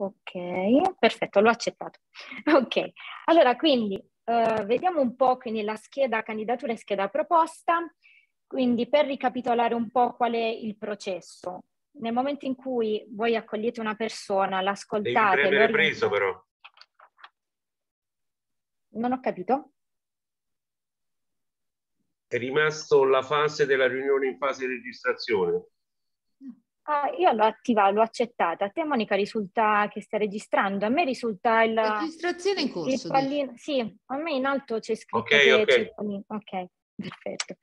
Ok, perfetto, l'ho accettato. Ok, allora quindi eh, vediamo un po' quindi la scheda candidatura e scheda proposta. Quindi per ricapitolare un po' qual è il processo. Nel momento in cui voi accogliete una persona, l'ascoltate... Devi prendere preso però. Non ho capito. È rimasto la fase della riunione in fase di registrazione. Ah, io l'ho attivata, l'ho accettata. A te Monica risulta che stai registrando, a me risulta il... Registrazione in corso. Pallino... Sì, a me in alto c'è scritto Ok, che... ok. C'è... ok, perfetto.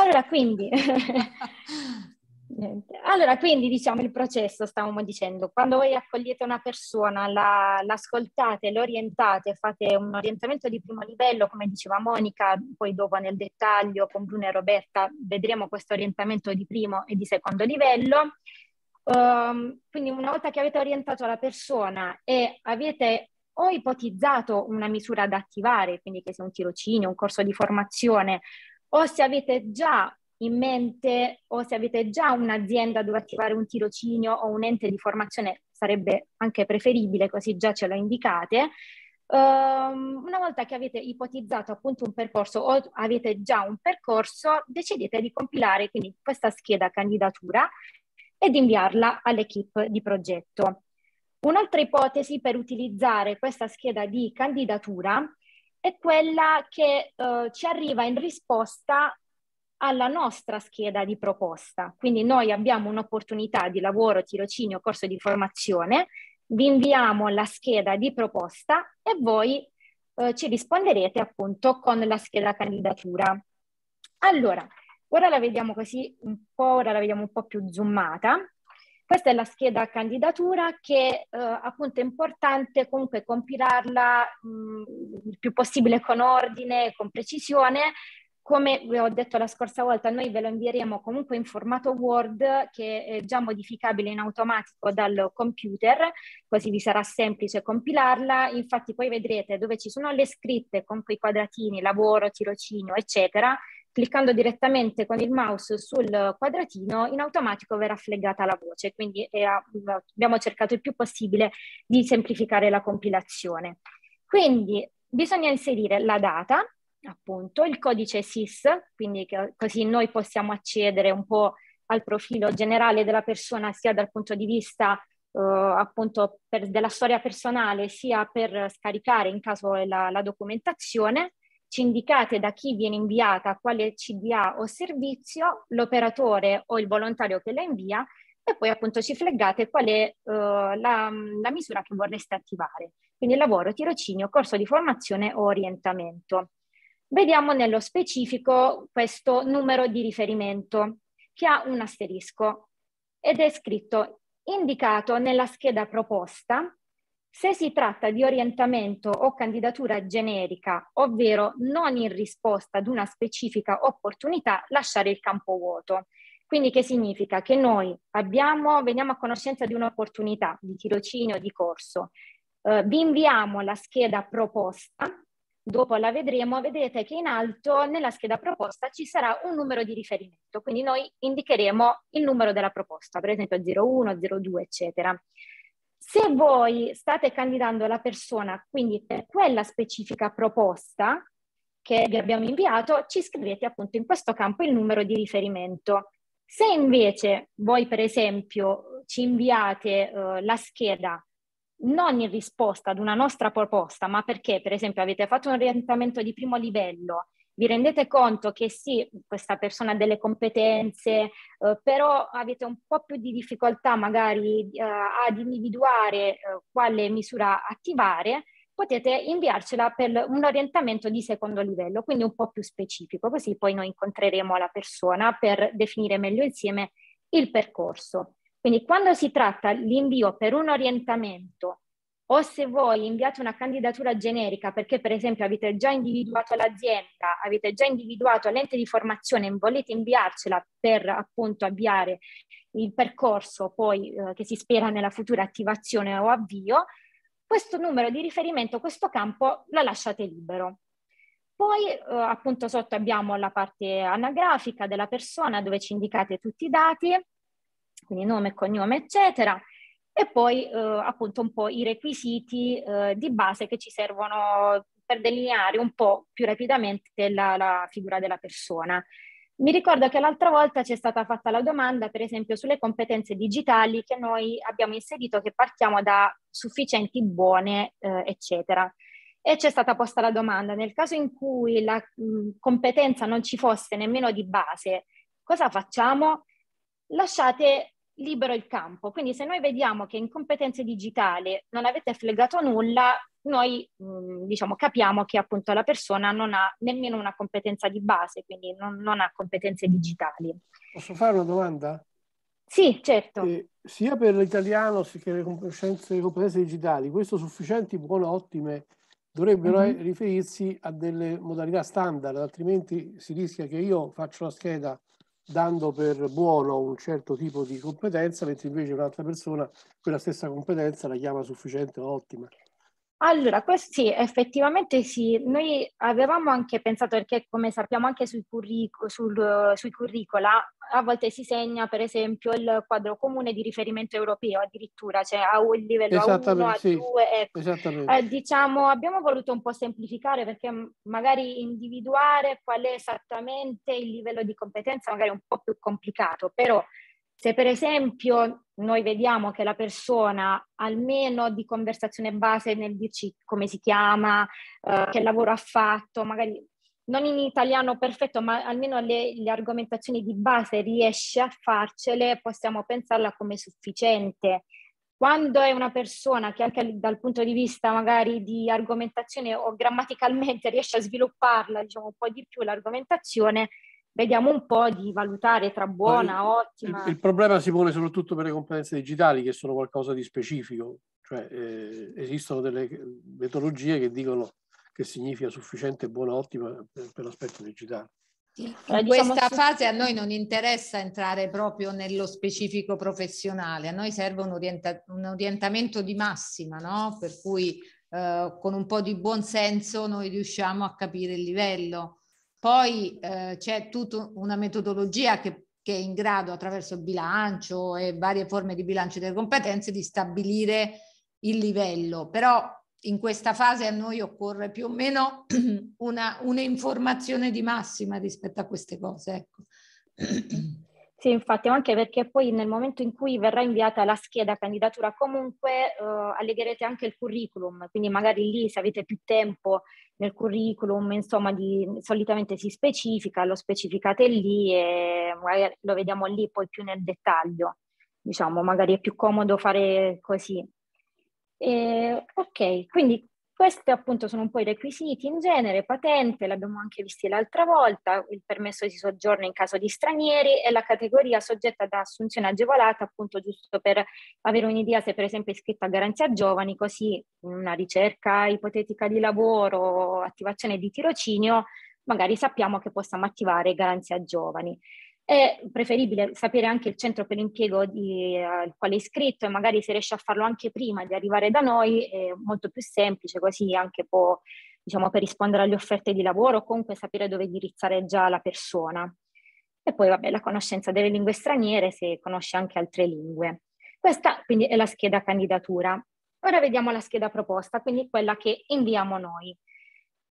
Allora, quindi... Niente. Allora, quindi diciamo il processo, stavamo dicendo, quando voi accogliete una persona, la, l'ascoltate, l'orientate, fate un orientamento di primo livello, come diceva Monica, poi dopo nel dettaglio con Bruno e Roberta vedremo questo orientamento di primo e di secondo livello. Um, quindi una volta che avete orientato la persona e avete o ipotizzato una misura da attivare, quindi che sia un tirocinio, un corso di formazione, o se avete già in mente o se avete già un'azienda dove attivare un tirocinio o un ente di formazione, sarebbe anche preferibile, così già ce lo indicate. Um, una volta che avete ipotizzato appunto un percorso o avete già un percorso, decidete di compilare quindi questa scheda candidatura ed inviarla all'equipe di progetto. Un'altra ipotesi per utilizzare questa scheda di candidatura è quella che eh, ci arriva in risposta alla nostra scheda di proposta. Quindi noi abbiamo un'opportunità di lavoro, tirocinio, corso di formazione, vi inviamo la scheda di proposta e voi eh, ci risponderete appunto con la scheda candidatura. Allora, ora la vediamo così un po', ora la vediamo un po' più zoomata. Questa è la scheda candidatura che eh, appunto è importante comunque compilarla mh, mm, il più possibile con ordine, con precisione, come vi ho detto la scorsa volta, noi ve lo invieremo comunque in formato Word che è già modificabile in automatico dal computer, così vi sarà semplice compilarla. Infatti poi vedrete dove ci sono le scritte con quei quadratini, lavoro, tirocinio, eccetera. Cliccando direttamente con il mouse sul quadratino, in automatico verrà flaggata la voce. Quindi è, eh, abbiamo cercato il più possibile di semplificare la compilazione. Quindi bisogna inserire la data, appunto il codice SIS, quindi che, così noi possiamo accedere un po' al profilo generale della persona sia dal punto di vista eh, appunto per, della storia personale sia per scaricare in caso la, la documentazione ci indicate da chi viene inviata, quale CDA o servizio, l'operatore o il volontario che la invia e poi appunto ci flaggate qual è uh, la, la misura che vorreste attivare, quindi lavoro, tirocinio, corso di formazione o orientamento. Vediamo nello specifico questo numero di riferimento che ha un asterisco ed è scritto indicato nella scheda proposta se si tratta di orientamento o candidatura generica, ovvero non in risposta ad una specifica opportunità, lasciare il campo vuoto. Quindi che significa? Che noi abbiamo, veniamo a conoscenza di un'opportunità di tirocinio, di corso, eh, vi inviamo la scheda proposta dopo la vedremo, vedrete che in alto nella scheda proposta ci sarà un numero di riferimento, quindi noi indicheremo il numero della proposta, per esempio 01, 02, eccetera. Se voi state candidando la persona, quindi per quella specifica proposta che vi abbiamo inviato, ci scrivete appunto in questo campo il numero di riferimento. Se invece voi, per esempio, ci inviate eh, la scheda non in risposta ad una nostra proposta, ma perché per esempio avete fatto un orientamento di primo livello, vi rendete conto che sì, questa persona ha delle competenze, eh, però avete un po' più di difficoltà magari eh, ad individuare eh, quale misura attivare, potete inviarcela per un orientamento di secondo livello, quindi un po' più specifico, così poi noi incontreremo la persona per definire meglio insieme il percorso. Quindi quando si tratta l'invio per un orientamento o se voi inviate una candidatura generica perché per esempio avete già individuato l'azienda, avete già individuato l'ente di formazione e volete inviarcela per appunto avviare il percorso poi eh, che si spera nella futura attivazione o avvio, questo numero di riferimento, questo campo lo lasciate libero. Poi eh, appunto sotto abbiamo la parte anagrafica della persona dove ci indicate tutti i dati, quindi nome, cognome, eccetera, e poi eh, appunto un po' i requisiti eh, di base che ci servono per delineare un po' più rapidamente la, la figura della persona. Mi ricordo che l'altra volta ci è stata fatta la domanda, per esempio, sulle competenze digitali che noi abbiamo inserito, che partiamo da sufficienti, buone, eh, eccetera. E ci è stata posta la domanda, nel caso in cui la mh, mm, competenza non ci fosse nemmeno di base, cosa facciamo? Lasciate libero il campo. Quindi se noi vediamo che in competenze digitali non avete flegato nulla, noi mm, diciamo, capiamo che appunto la persona non ha nemmeno una competenza di base, quindi non, non ha competenze digitali. Posso fare una domanda? Sì, certo. Eh, sia per l'italiano che le conoscenze, le competenze digitali, questo sufficienti, buone, ottime, dovrebbero mm-hmm. riferirsi a delle modalità standard, altrimenti si rischia che io faccio la scheda dando per buono un certo tipo di competenza, mentre invece un'altra persona quella stessa competenza la chiama sufficiente o ottima. Allora, questi effettivamente sì, noi avevamo anche pensato, perché come sappiamo anche sui, curric- sul, sui curricula, a volte si segna per esempio il quadro comune di riferimento europeo, addirittura, cioè a un livello A1, A2, sì. ecco. Esattamente. Eh, diciamo, abbiamo voluto un po' semplificare perché magari individuare qual è esattamente il livello di competenza magari è un po' più complicato, però se per esempio noi vediamo che la persona, almeno di conversazione base nel dirci come si chiama, eh, che lavoro ha fatto, magari non in italiano perfetto, ma almeno le, le, argomentazioni di base riesce a farcele, possiamo pensarla come sufficiente. Quando è una persona che anche dal punto di vista magari di argomentazione o grammaticalmente riesce a svilupparla, diciamo un po' di più l'argomentazione, vediamo un po' di valutare tra buona, Ma ottima. Il, il, problema si pone soprattutto per le competenze digitali che sono qualcosa di specifico, cioè eh, esistono delle metodologie che dicono che significa sufficiente, buona, ottima per, per l'aspetto digitale. In diciamo questa fase a noi non interessa entrare proprio nello specifico professionale, a noi serve un, orienta- un orientamento di massima, no? per cui eh, con un po' di buon senso noi riusciamo a capire il livello. Poi eh, c'è tutta una metodologia che, che, è in grado, attraverso il bilancio e varie forme di bilancio delle competenze, di stabilire il livello. Però in questa fase a noi occorre più o meno una, un'informazione di massima rispetto a queste cose. Ecco. Sì, infatti, anche perché poi nel momento in cui verrà inviata la scheda candidatura, comunque eh, allegherete anche il curriculum, quindi magari lì se avete più tempo nel curriculum, insomma, di, solitamente si specifica, lo specificate lì e magari lo vediamo lì poi più nel dettaglio, diciamo, magari è più comodo fare così. E, ok, quindi questi appunto sono un po' i requisiti in genere, patente, l'abbiamo anche visti l'altra volta, il permesso di soggiorno in caso di stranieri e la categoria soggetta ad assunzione agevolata, appunto giusto per avere un'idea se per esempio è iscritta a garanzia giovani, così in una ricerca ipotetica di lavoro, attivazione di tirocinio, magari sappiamo che possiamo attivare garanzia giovani. È preferibile sapere anche il centro per l'impiego di, al eh, quale è iscritto e magari se riesce a farlo anche prima di arrivare da noi è molto più semplice, così anche può, diciamo, per rispondere alle offerte di lavoro o comunque sapere dove indirizzare già la persona. E poi, vabbè, la conoscenza delle lingue straniere, se conosce anche altre lingue. Questa quindi è la scheda candidatura. Ora vediamo la scheda proposta, quindi quella che inviamo noi.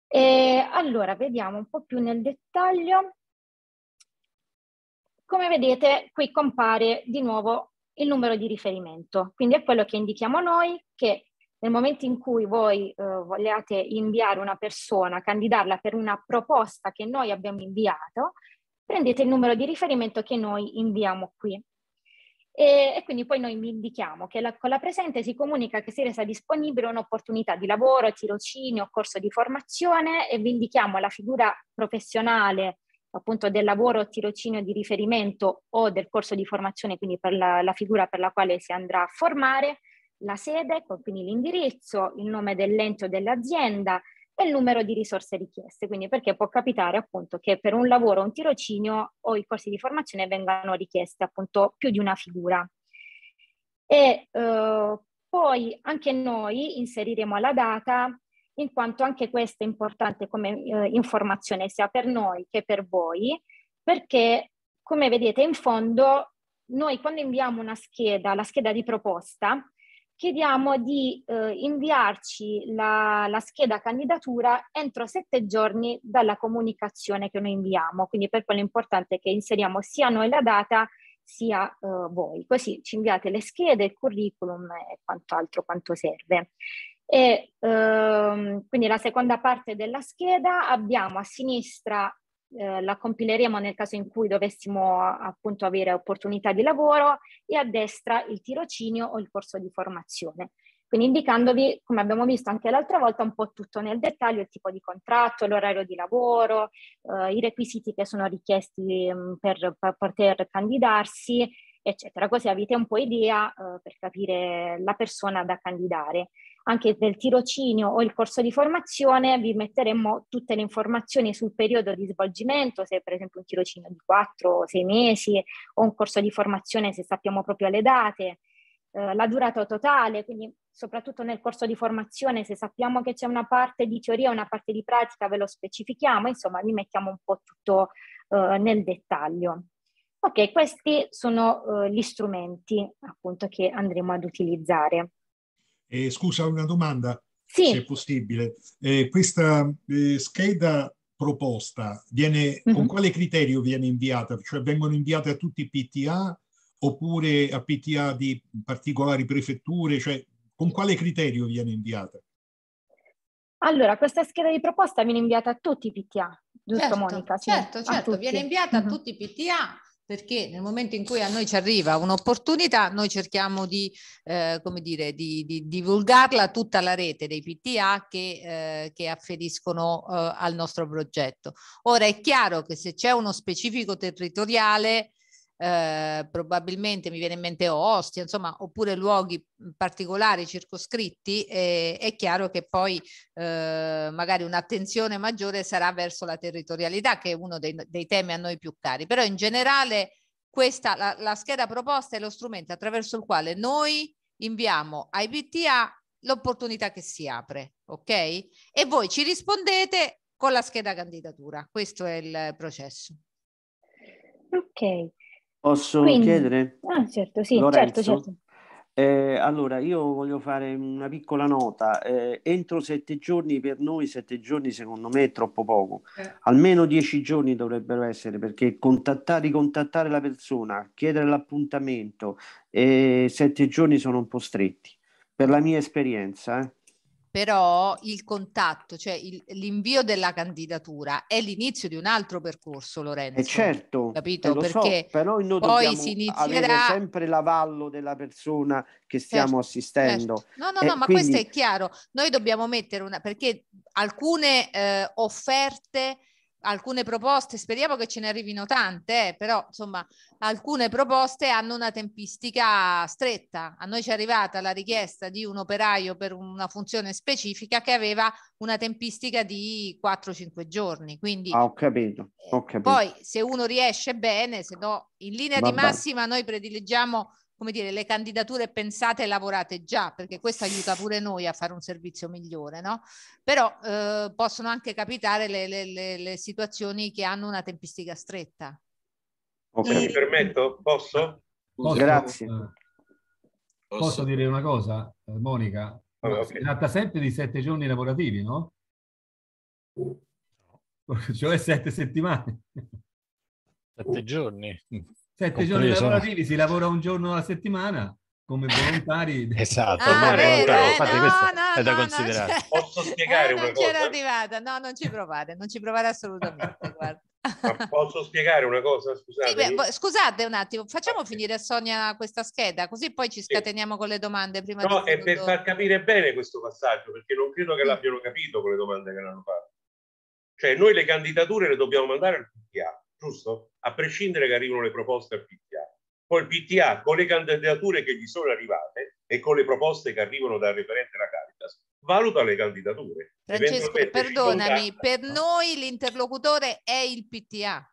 E allora, vediamo un po' più nel dettaglio. Come vedete qui compare di nuovo il numero di riferimento, quindi è quello che indichiamo noi che nel momento in cui voi eh, vogliate inviare una persona, candidarla per una proposta che noi abbiamo inviato, prendete il numero di riferimento che noi inviamo qui. E, e quindi poi noi vi indichiamo che la, con la presente si comunica che si è resa disponibile un'opportunità di lavoro, tirocinio, corso di formazione e vi indichiamo la figura professionale appunto del lavoro o tirocinio di riferimento o del corso di formazione, quindi per la, la figura per la quale si andrà a formare, la sede, quindi l'indirizzo, il nome dell'ente o dell'azienda e il numero di risorse richieste. Quindi perché può capitare appunto che per un lavoro, un tirocinio o i corsi di formazione vengano richieste appunto più di una figura. E eh, poi anche noi inseriremo alla data in quanto anche questo è importante come eh, informazione sia per noi che per voi, perché come vedete in fondo noi quando inviamo una scheda, la scheda di proposta, chiediamo di eh, inviarci la, la, scheda candidatura entro sette giorni dalla comunicazione che noi inviamo, quindi per quello è importante che inseriamo sia noi la data sia eh, voi, così ci inviate le schede, il curriculum e quant'altro quanto serve. E ehm, quindi la seconda parte della scheda abbiamo a sinistra eh, la compileremo nel caso in cui dovessimo appunto avere opportunità di lavoro e a destra il tirocinio o il corso di formazione. Quindi indicandovi, come abbiamo visto anche l'altra volta, un po' tutto nel dettaglio, il tipo di contratto, l'orario di lavoro, eh, i requisiti che sono richiesti mh, mm, per, per, poter candidarsi, eccetera. Così avete un po' idea eh, per capire la persona da candidare anche del tirocinio o il corso di formazione, vi metteremo tutte le informazioni sul periodo di svolgimento, se per esempio un tirocinio di 4 o 6 mesi o un corso di formazione se sappiamo proprio le date, eh, la durata totale, quindi soprattutto nel corso di formazione, se sappiamo che c'è una parte di teoria e una parte di pratica, ve lo specifichiamo, insomma, vi mettiamo un po' tutto eh, nel dettaglio. Ok, questi sono eh, gli strumenti appunto che andremo ad utilizzare. Eh, scusa, una domanda, sì. se è possibile. Eh, questa eh, scheda proposta viene, mm-hmm. con mhm. quale criterio viene inviata? Cioè vengono inviate a tutti i PTA oppure a PTA di particolari prefetture? Cioè, con quale criterio viene inviata? Allora, questa scheda di proposta viene inviata a tutti i PTA, giusto certo, Monica? Sì, certo, certo, viene inviata a mhm. tutti i PTA perché nel momento in cui a noi ci arriva un'opportunità, noi cerchiamo di, eh, dire, di, di divulgarla a tutta la rete dei PTA che, eh, che afferiscono eh, al nostro progetto. Ora è chiaro che se c'è uno specifico territoriale, eh, probabilmente mi viene in mente Ostia, insomma, oppure luoghi particolari circoscritti, eh, è chiaro che poi eh, magari un'attenzione maggiore sarà verso la territorialità, che è uno dei, dei temi a noi più cari. Però in generale questa, la, la scheda proposta è lo strumento attraverso il quale noi inviamo ai PTA l'opportunità che si apre, ok? E voi ci rispondete con la scheda candidatura. Questo è il processo. Ok. Posso Quindi, chiedere? Ah, certo, sì, certo, Lorenzo? certo, certo. Eh, allora, io voglio fare una piccola nota. Eh, entro sette giorni, per noi sette giorni secondo me è troppo poco. Eh. Almeno dieci giorni dovrebbero essere perché contattare, ricontattare la persona, chiedere l'appuntamento, eh, sette giorni sono un po' stretti, per la mia esperienza. Eh però il contatto, cioè il, l'invio della candidatura è l'inizio di un altro percorso, eh, Lorenzo. E certo, capito? Eh, Perché so, però noi poi si inizierà sempre l'avallo della persona che stiamo certo, assistendo. Certo. No, no, eh, no, eh, ma quindi... questo è chiaro. Noi dobbiamo mettere una perché alcune eh, offerte alcune proposte, speriamo che ce ne arrivino tante, eh, però insomma alcune proposte hanno una tempistica stretta. A noi ci è arrivata la richiesta di un operaio per una funzione specifica che aveva una tempistica di 4-5 giorni. Quindi ah, ho capito, ho capito. poi se uno riesce bene, se no in linea Va di massima bene. noi prediligiamo come dire, le candidature pensate e lavorate già, perché questo aiuta pure noi a fare un servizio migliore, no? Però eh, possono anche capitare le, le, le, le, situazioni che hanno una tempistica stretta. Ok, mi permetto? Posso? posso Grazie. Posso, posso dire una cosa, eh, Monica? Ah, si tratta sempre di sette giorni lavorativi, no? Cioè sette settimane. Sette giorni. Cioè, Sette giorni lavorativi, si lavora un giorno alla settimana come volontari. esatto, ah, vero, volontari. Eh, Infatti, no, no, è da no, considerare. Cioè, posso spiegare eh, una non cosa? Non arrivata, no, non ci provate, non ci provate assolutamente, posso spiegare una cosa? Scusate. Sì, beh, scusate un attimo, facciamo okay. Ah, finire Sonia questa scheda, così poi ci scateniamo sì. con le domande. Prima no, è per far capire bene questo passaggio, perché non credo che mm. l'abbiano capito con le domande che l'hanno fatte. Cioè, noi le candidature le dobbiamo mandare al PTA giusto? A prescindere che arrivano le proposte al PTA. Poi il PTA con le candidature che gli sono arrivate e con le proposte che arrivano dal referente della Caritas valuta le candidature. Francesco, perdonami, per noi l'interlocutore è il PTA.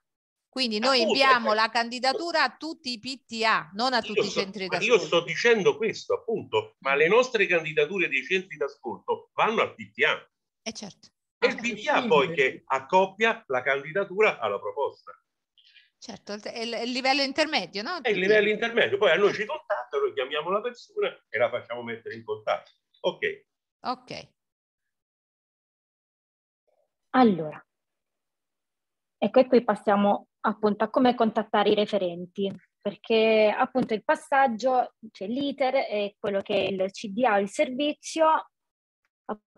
Quindi noi Appunto, inviamo eh, la candidatura a tutti i PTA, non a tutti i centri d'ascolto. Io sto dicendo questo, appunto, ma le nostre candidature dei centri d'ascolto vanno al PTA. Eh, certo. E certo. È il PTA poi che accoppia la candidatura alla proposta. Certo, è il livello intermedio, no? È il livello intermedio, poi a noi ci contattano, noi chiamiamo la persona e la facciamo mettere in contatto. Ok. Ok. Allora, ecco e qui passiamo appunto a come contattare i referenti, perché appunto il passaggio, c'è cioè l'iter e quello che è il CDA, il servizio,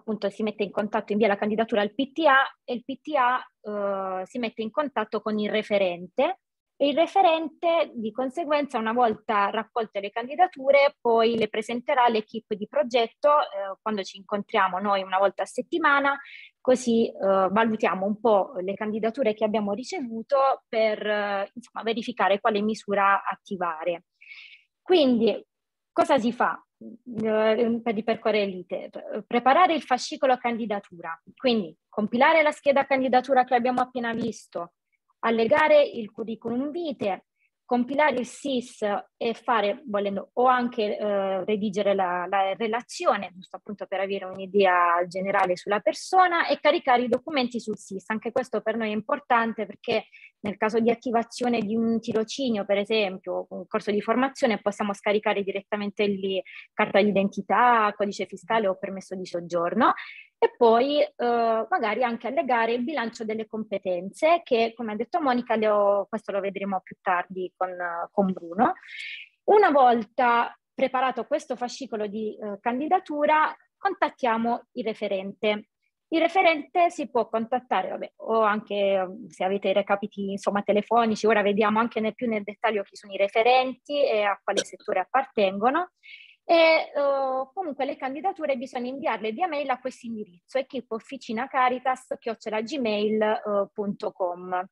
appunto si mette in contatto, invia la candidatura al PTA e il PTA eh, si mette in contatto con il referente e il referente di conseguenza una volta raccolte le candidature poi le presenterà all'equipe di progetto eh, quando ci incontriamo noi una volta a settimana così eh, valutiamo un po' le candidature che abbiamo ricevuto per eh, insomma, verificare quale misura attivare. Quindi cosa si fa? Eh, di percorrere l'iter, preparare il fascicolo candidatura, quindi compilare la scheda candidatura che abbiamo appena visto, allegare il curriculum vitae, compilare il SIS e fare, volendo, o anche eh, redigere la, la, relazione, giusto appunto per avere un'idea generale sulla persona e caricare i documenti sul SIS. Anche questo per noi è importante perché nel caso di attivazione di un tirocinio, per esempio, un corso di formazione, possiamo scaricare direttamente lì carta d'identità, codice fiscale o permesso di soggiorno e poi eh, magari anche allegare il bilancio delle competenze che, come ha detto Monica, ho, questo lo vedremo più tardi con, con Bruno. Una volta preparato questo fascicolo di eh, candidatura, contattiamo il referente il referente si può contattare, vabbè, o anche um, se avete recapiti insomma, telefonici, ora vediamo anche nel più nel dettaglio chi sono i referenti e a quale settore appartengono. E uh, comunque le candidature bisogna inviarle via mail a questo indirizzo, equipofficinacaritas.gmail.com. Uh,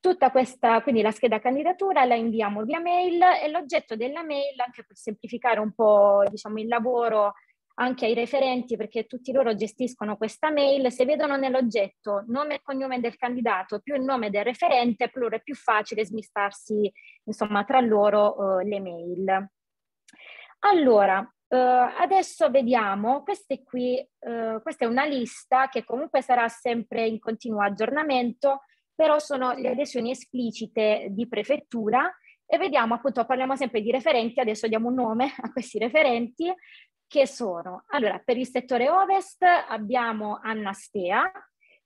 Tutta questa, quindi la scheda candidatura la inviamo via mail e l'oggetto della mail, anche per semplificare un po' diciamo, il lavoro anche ai referenti perché tutti loro gestiscono questa mail, se vedono nell'oggetto nome e cognome del candidato più il nome del referente, per è più facile smistarsi insomma, tra loro eh, le mail. Allora, eh, adesso vediamo, queste qui, eh, questa è una lista che comunque sarà sempre in continuo aggiornamento, però sono le adesioni esplicite di prefettura e vediamo appunto, parliamo sempre di referenti, adesso diamo un nome a questi referenti, che sono, allora, per il settore ovest abbiamo Annastea,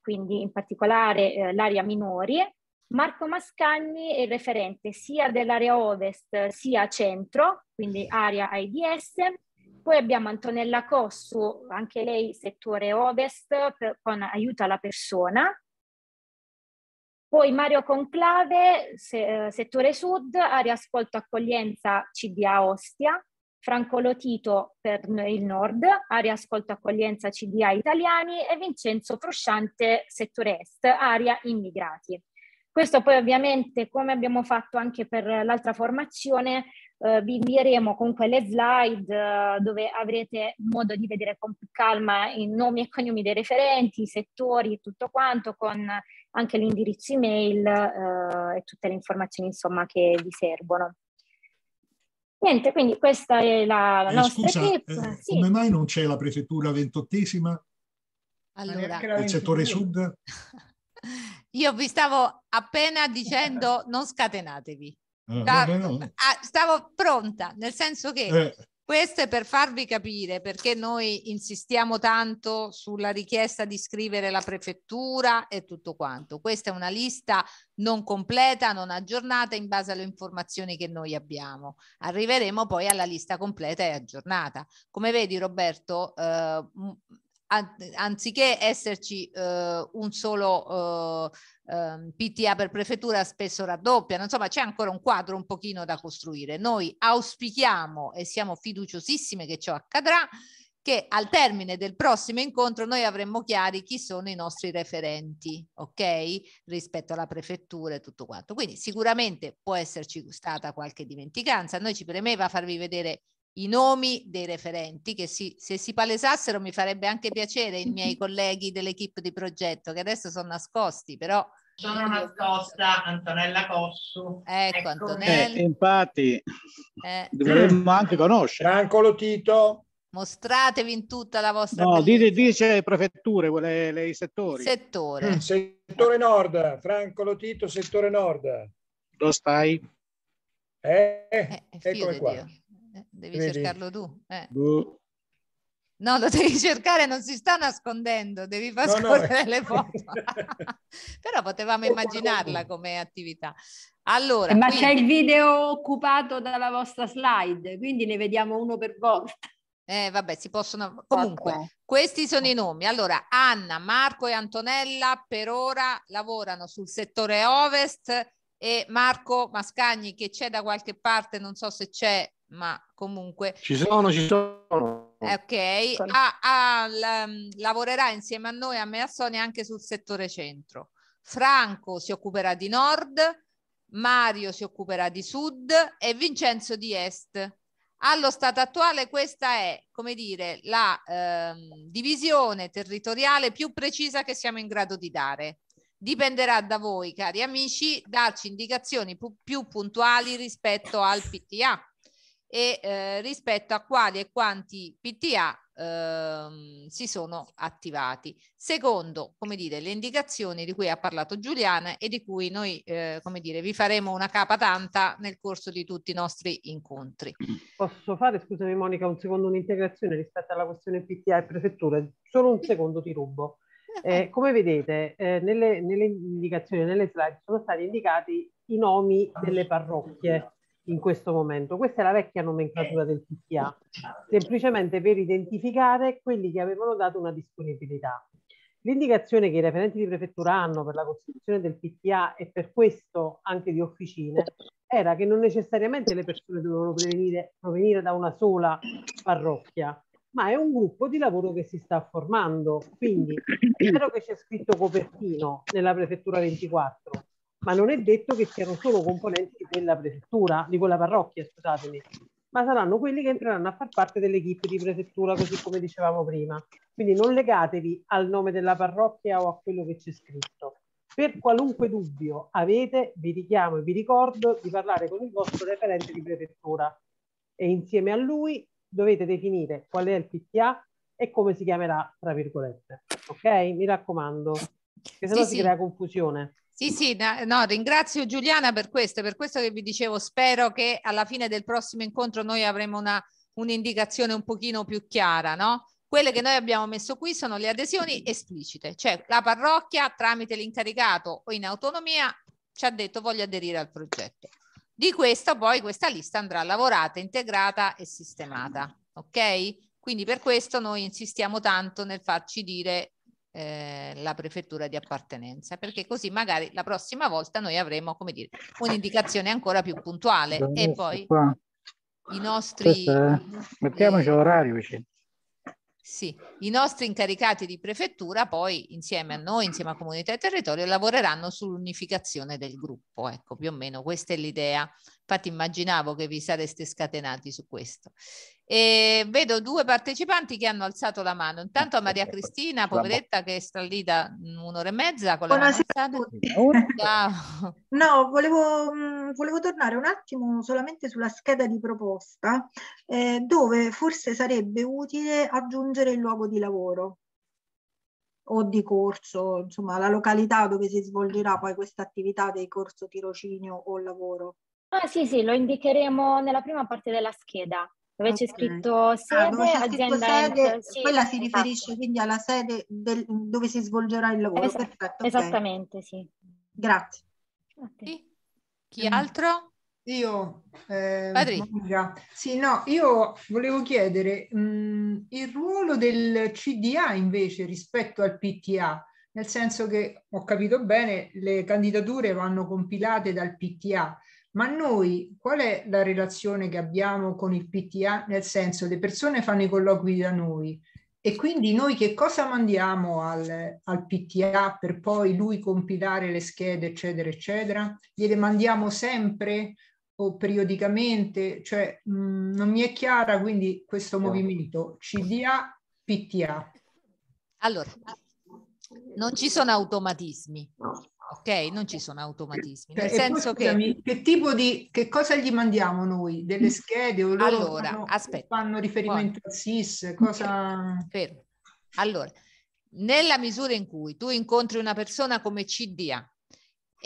quindi in particolare eh, l'area minori, Marco Mascagni è il referente sia dell'area ovest sia centro, quindi area AIDS, poi abbiamo Antonella Cossu, anche lei settore ovest, per, con aiuto alla persona, poi Mario Conclave, se, eh, settore sud, area ascolto accoglienza CDA Ostia, Franco Lotito per il Nord, area ascolto accoglienza CDA italiani e Vincenzo Frusciante settore Est, area immigrati. Questo poi ovviamente come abbiamo fatto anche per l'altra formazione eh, vi invieremo comunque le slide eh, dove avrete modo di vedere con più calma i nomi e cognomi dei referenti, i settori e tutto quanto con anche l'indirizzo email eh, e tutte le informazioni insomma che vi servono. Niente, quindi questa è la eh, nostra scusa, Eh, sì. Come mai non c'è la prefettura ventottesima? Allora, il settore sud? Io vi stavo appena dicendo non scatenatevi. Eh, ah, Sta, no. ah, stavo pronta, nel senso che eh. Questo è per farvi capire perché noi insistiamo tanto sulla richiesta di scrivere la prefettura e tutto quanto. Questa è una lista non completa, non aggiornata in base alle informazioni che noi abbiamo. Arriveremo poi alla lista completa e aggiornata. Come vedi Roberto, eh, anziché esserci eh, un solo eh, ehm, PTA per prefettura, spesso raddoppiano, insomma c'è ancora un quadro un pochino da costruire. Noi auspichiamo e siamo fiduciosissime che ciò accadrà, che al termine del prossimo incontro noi avremmo chiari chi sono i nostri referenti, ok? Rispetto alla prefettura e tutto quanto. Quindi sicuramente può esserci stata qualche dimenticanza. A noi ci premeva farvi vedere i nomi dei referenti che si, se si palesassero mi farebbe anche piacere i miei colleghi dell'equipe di progetto che adesso sono nascosti però sono nascosta Antonella Cossu ecco, ecco Antonella eh, infatti eh. dovremmo anche conoscere Franco Lotito mostratevi in tutta la vostra no, bellezza. dice prefetture quelle, le, i settori settore. Mm. settore nord Franco Lotito settore nord lo stai? Eh, eh, eccomi qua Dio. Eh, devi Vedi. cercarlo tu. Eh. Boh. No, lo devi cercare, non si sta nascondendo, devi far no, scorrere no. le foto. Però potevamo boh, immaginarla come attività. Allora, eh, Ma quindi... c'è il video occupato dalla vostra slide, quindi ne vediamo uno per volta. Eh, vabbè, si possono... Comunque, okay. questi sono i nomi. Allora, Anna, Marco e Antonella per ora lavorano sul settore ovest e Marco Mascagni, che c'è da qualche parte, non so se c'è, ma comunque... Ci sono, ci sono. Eh, ok, ah, ah, la, mm, lavorerà insieme a noi, a me e a Sonia, anche sul settore centro. Franco si occuperà di nord, Mario si occuperà di sud e Vincenzo di est. Allo stato attuale questa è, come dire, la ehm, divisione territoriale più precisa che siamo in grado di dare. Dipenderà da voi, cari amici, darci indicazioni più, più puntuali rispetto al PTA e eh, rispetto a quali e quanti PTA ehm, si sono attivati. Secondo, come dire, le indicazioni di cui ha parlato Giuliana e di cui noi, eh, come dire, vi faremo una capa tanta nel corso di tutti i nostri incontri. Posso fare, scusami Monica, un secondo un'integrazione rispetto alla questione PTA e prefetture? Solo un secondo ti rubo. Eh, eh come vedete, eh, nelle, nelle indicazioni, nelle slide sono stati indicati i nomi delle parrocchie in questo momento. Questa è la vecchia nomenclatura del PTA, eh. semplicemente per identificare quelli che avevano dato una disponibilità. L'indicazione che i referenti di prefettura hanno per la costituzione del PTA e per questo anche di officine era che non necessariamente le persone dovevano provenire, provenire da una sola parrocchia, ma è un gruppo di lavoro che si sta formando. Quindi è vero che c'è scritto Copertino nella prefettura 24, ma non è detto che siano solo componenti della prefettura, di quella parrocchia, scusatemi, ma saranno quelli che entreranno a far parte dell'equipe di prefettura, così come dicevamo prima. Quindi non legatevi al nome della parrocchia o a quello che c'è scritto. Per qualunque dubbio avete, vi richiamo e vi ricordo di parlare con il vostro referente di prefettura e insieme a lui dovete definire qual è il PTA e come si chiamerà, tra virgolette. Ok? Mi raccomando, che sennò sì, si crea confusione. Sì, sì, no, ringrazio Giuliana per questo, per questo che vi dicevo, spero che alla fine del prossimo incontro noi avremo una, un'indicazione un pochino più chiara, no? Quelle che noi abbiamo messo qui sono le adesioni esplicite, cioè la parrocchia tramite l'incaricato o in autonomia ci ha detto voglio aderire al progetto. Di questo poi questa lista andrà lavorata, integrata e sistemata, ok? Quindi per questo noi insistiamo tanto nel farci dire eh, la prefettura di appartenenza, perché così magari la prossima volta noi avremo come dire, un'indicazione ancora più puntuale e poi qua. i nostri... È... Mettiamoci eh, l'orario vicino. Sì, i nostri incaricati di prefettura poi insieme a noi, insieme a comunità e territorio, lavoreranno sull'unificazione del gruppo. Ecco, più o meno questa è l'idea. Infatti immaginavo che vi sareste scatenati su questo. E vedo due partecipanti che hanno alzato la mano. Intanto a Maria Cristina, poveretta, che sta lì da un'ora e mezza con la Buonasera mano alzata. No, volevo, mm, volevo, tornare un attimo solamente sulla scheda di proposta, eh, dove forse sarebbe utile aggiungere il luogo di lavoro o di corso, insomma la località dove si svolgerà poi questa attività del corso tirocinio o lavoro. Ah sì, sì, lo indicheremo nella prima parte della scheda dove c'è scritto sede, ah, dove c'è scritto sede sì, quella si esatto. riferisce esatto. quindi alla sede del, dove si svolgerà il lavoro. Esa Perfetto, esattamente, okay. sì. Grazie. Sì. Chi mm. altro? Io, eh, sì, no, io volevo chiedere mh, mm, il ruolo del CDA invece rispetto al PTA, nel senso che ho capito bene, le candidature vanno compilate dal PTA ma noi qual è la relazione che abbiamo con il PTA? Nel senso, le persone fanno i colloqui da noi e quindi noi che cosa mandiamo al, al PTA per poi lui compilare le schede, eccetera, eccetera? Gliele mandiamo sempre o periodicamente? Cioè, mh, mm, non mi è chiara quindi questo certo. movimento CDA, PTA. Allora, non ci sono automatismi ok, non ci eh, sono automatismi. Nel e eh, senso poi, scusami, che... che tipo di... che cosa gli mandiamo noi? Delle mm. schede o loro allora, fanno, aspetta, fanno riferimento poi. al SIS? Cosa... Spero. Allora, nella misura in cui tu incontri una persona come CDA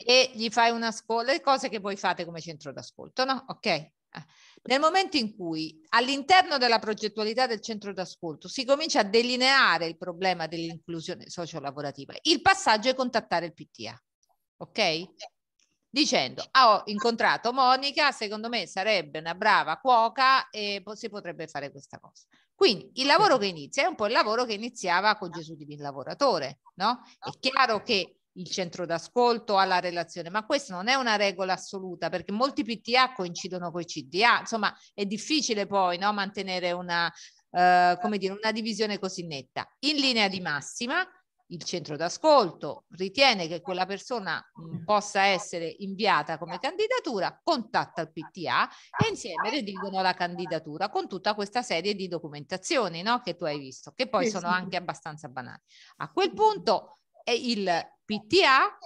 e gli fai una scuola, le cose che voi fate come centro d'ascolto, no? Ok. Ah. Nel momento in cui all'interno della progettualità del centro d'ascolto si comincia a delineare il problema dell'inclusione sociolavorativa, il passaggio è contattare il PTA ok? Dicendo, ah, ho incontrato Monica, secondo me sarebbe una brava cuoca e si potrebbe fare questa cosa. Quindi il lavoro esatto. che inizia è un po' il lavoro che iniziava con Gesù Divin Lavoratore, no? È chiaro che il centro d'ascolto alla relazione, ma questa non è una regola assoluta perché molti PTA coincidono con i CDA, insomma è difficile poi no? mantenere una, eh, come dire, una divisione così netta. In linea di massima il centro d'ascolto ritiene che quella persona mm, mm. possa essere inviata come candidatura, contatta il PTA e insieme redigono la candidatura con tutta questa serie di documentazioni no, che tu hai visto, che poi sono anche abbastanza banali. A quel punto eh, il PTA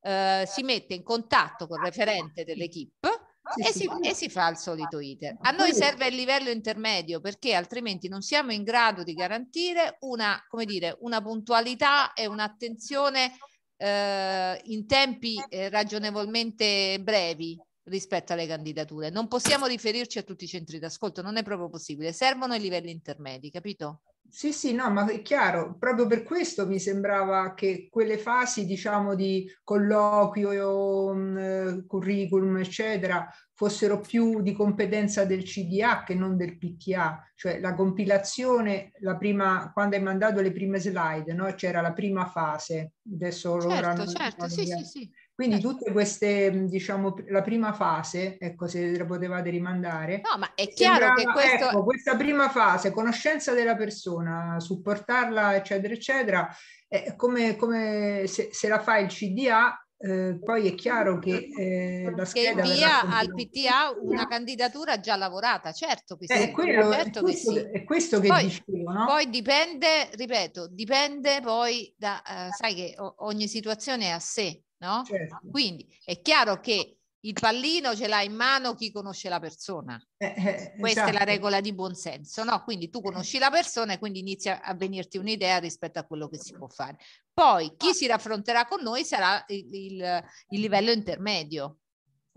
eh, si mette in contatto col referente dell'equipe e si, e si, fa il solito iter. A noi serve il livello intermedio perché altrimenti non siamo in grado di garantire una, dire, una puntualità e un'attenzione eh, in tempi eh, ragionevolmente brevi rispetto alle candidature. Non possiamo riferirci a tutti i centri d'ascolto, non è proprio possibile. Servono i livelli intermedi, capito? Sì, sì, no, ma è chiaro, proprio per questo mi sembrava che quelle fasi, diciamo, di colloquio, mm, eh, curriculum, eccetera, fossero più di competenza del CDA che non del PTA, cioè la compilazione, la prima, quando hai mandato le prime slide, no? c'era la prima fase, adesso certo, loro hanno... Certo, diciamo sì, sì, sì. Quindi certo. tutte queste, mhmm, diciamo, la prima fase, ecco se la potevate rimandare. No, ma è chiaro sembrava, che questo... Ecco, questa prima fase, conoscenza della persona, supportarla, eccetera, eccetera, eh, come, come se, se la fa il CDA eh, poi è chiaro che eh, la scheda che invia al PTA una candidatura già lavorata, certo, eh, certo che sì, quello, certo è questo, che, sì. è questo che poi, dicevo. No? Poi dipende, ripeto, dipende poi da, eh, sai che ogni situazione è a sé no? Certo. Quindi è chiaro che il pallino ce l'ha in mano chi conosce la persona. Eh, eh, eh Questa esatto. è la esatto. regola di buonsenso, no? Quindi tu conosci la persona e quindi inizia a venirti un'idea rispetto a quello che si può fare. Poi chi si raffronterà con noi sarà il, il, il livello intermedio,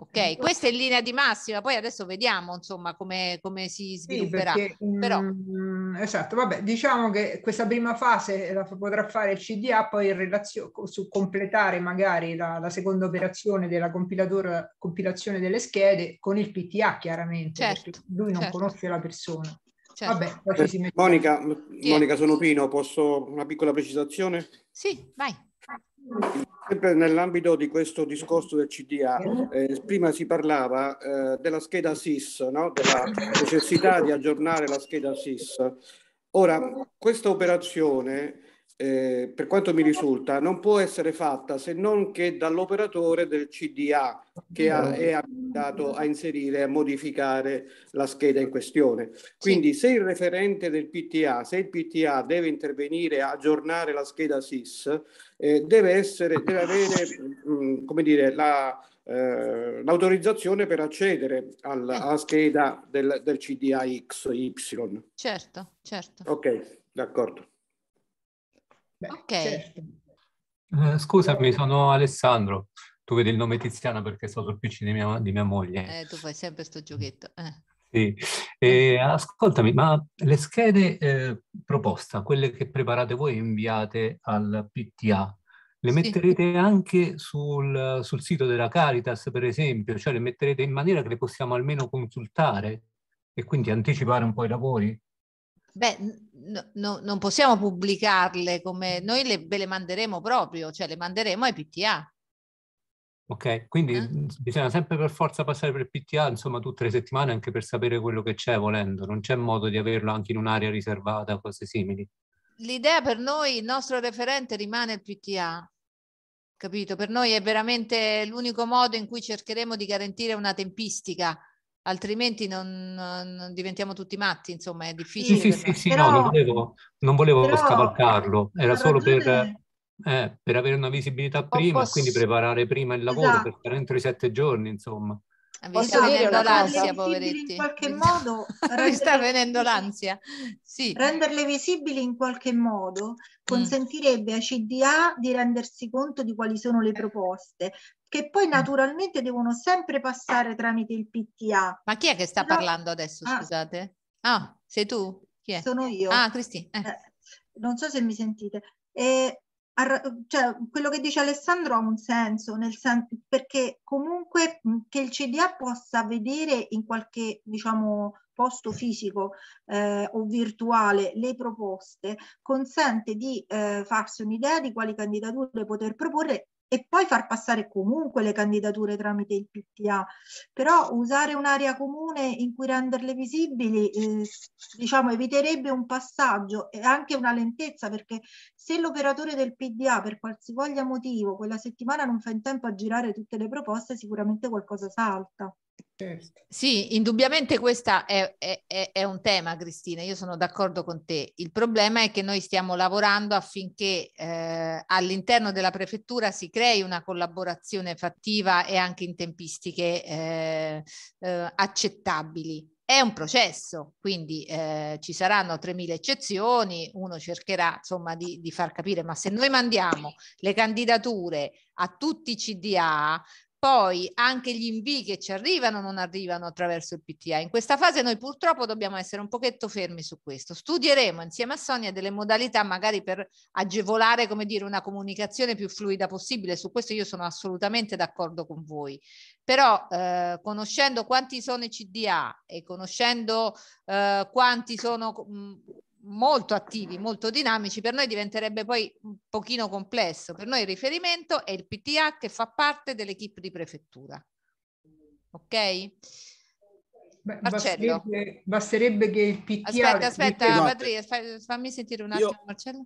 Ok, questa è in linea di massima, poi adesso vediamo insomma come, come si svilupperà. Sì, perché, mm, Però... mh, esatto, vabbè, diciamo che questa prima fase la potrà fare il CDA, poi in relazione su completare magari la, la seconda operazione della compilazione delle schede con il PTA chiaramente, certo, lui non certo. conosce la persona. Certo. Vabbè, poi ci si eh, mette... Monica, Monica Pino, posso una piccola precisazione? Sì, vai. Sempre nell'ambito di questo discorso del CDA, eh, prima si parlava eh, della scheda SIS, no? della necessità di aggiornare la scheda SIS. Ora, questa operazione eh, per quanto mi risulta, non può essere fatta se non che dall'operatore del CDA che ha, è andato a inserire a modificare la scheda in questione. Quindi sì. se il referente del PTA, se il PTA deve intervenire a aggiornare la scheda SIS, eh, deve, essere, deve avere mh, mm, come dire, la, eh, l'autorizzazione per accedere al, eh. alla scheda del, del CDA X, Y. Certo, certo. Ok, d'accordo. Beh, ok. Certo. Eh, scusami, sono Alessandro. Tu vedi il nome Tiziana perché so sul PC di mia, di mia moglie. Eh, tu fai sempre sto giochetto. Eh. Sì. E, ascoltami, ma le schede eh, proposte, quelle che preparate voi e inviate al PTA, le sì. metterete anche sul, sul, sito della Caritas, per esempio? Cioè le metterete in maniera che le possiamo almeno consultare e quindi anticipare un po' i lavori? Beh, no, no, non possiamo pubblicarle come noi le, ve le manderemo proprio, cioè le manderemo ai PTA. Ok, quindi eh? bisogna sempre per forza passare per il PTA, insomma, tutte le settimane anche per sapere quello che c'è volendo, non c'è modo di averlo anche in un'area riservata, o cose simili. L'idea per noi, il nostro referente rimane il PTA, capito? Per noi è veramente l'unico modo in cui cercheremo di garantire una tempistica altrimenti non, non diventiamo tutti matti, insomma è difficile. Sì, sì, sì, sì però, no, non volevo, non volevo però, scavalcarlo, era solo per, eh, per, avere una visibilità prima, posso... quindi preparare prima il lavoro esatto. per entro i sette giorni, insomma. Vi sta venendo l'ansia, poveretti. In qualche modo vi sta venendo l'ansia. Sì. Renderle visibili in qualche modo consentirebbe mm. a CDA di rendersi conto di quali sono le proposte, che poi mm. naturalmente devono sempre passare tramite il PTA. Ma chi è che sta Però... parlando adesso, ah. scusate? Ah. ah, sei tu? Chi è? Sono io. Ah, Cristina. Eh. Eh, non so se mi sentite. Eh, cioè, quello che dice Alessandro ha un senso, nel sen- perché comunque che il CDA possa vedere in qualche diciamo, posto fisico eh, o virtuale le proposte consente di eh, farsi un'idea di quali candidature poter proporre e poi far passare comunque le candidature tramite il PTA, però usare un'area comune in cui renderle visibili eh, diciamo, eviterebbe un passaggio e anche una lentezza perché se l'operatore del PDA per qualsivoglia motivo quella settimana non fa in tempo a girare tutte le proposte sicuramente qualcosa salta. Certo. Sì, indubbiamente questo è, è, è, un tema, Cristina, io sono d'accordo con te. Il problema è che noi stiamo lavorando affinché eh, all'interno della prefettura si crei una collaborazione fattiva e anche in tempistiche eh, eh, accettabili. È un processo, quindi eh, ci saranno 3.000 eccezioni, uno cercherà insomma di, di far capire, ma se noi mandiamo le candidature a tutti i CDA, poi anche gli invii che ci arrivano non arrivano attraverso il PTA. In questa fase noi purtroppo dobbiamo essere un pochetto fermi su questo. Studieremo insieme a Sonia delle modalità magari per agevolare, come dire, una comunicazione più fluida possibile. Su questo io sono assolutamente d'accordo con voi. Però eh, conoscendo quanti sono i CDA e conoscendo eh, quanti sono mh, molto attivi, molto dinamici, per noi diventerebbe poi un pochino complesso. Per noi il riferimento è il PTA che fa parte dell'equipe di prefettura. Ok? Beh, basterebbe, basterebbe, che il PTA... Aspetta, aspetta, esatto. Patria, fammi sentire un attimo, Io, Marcello.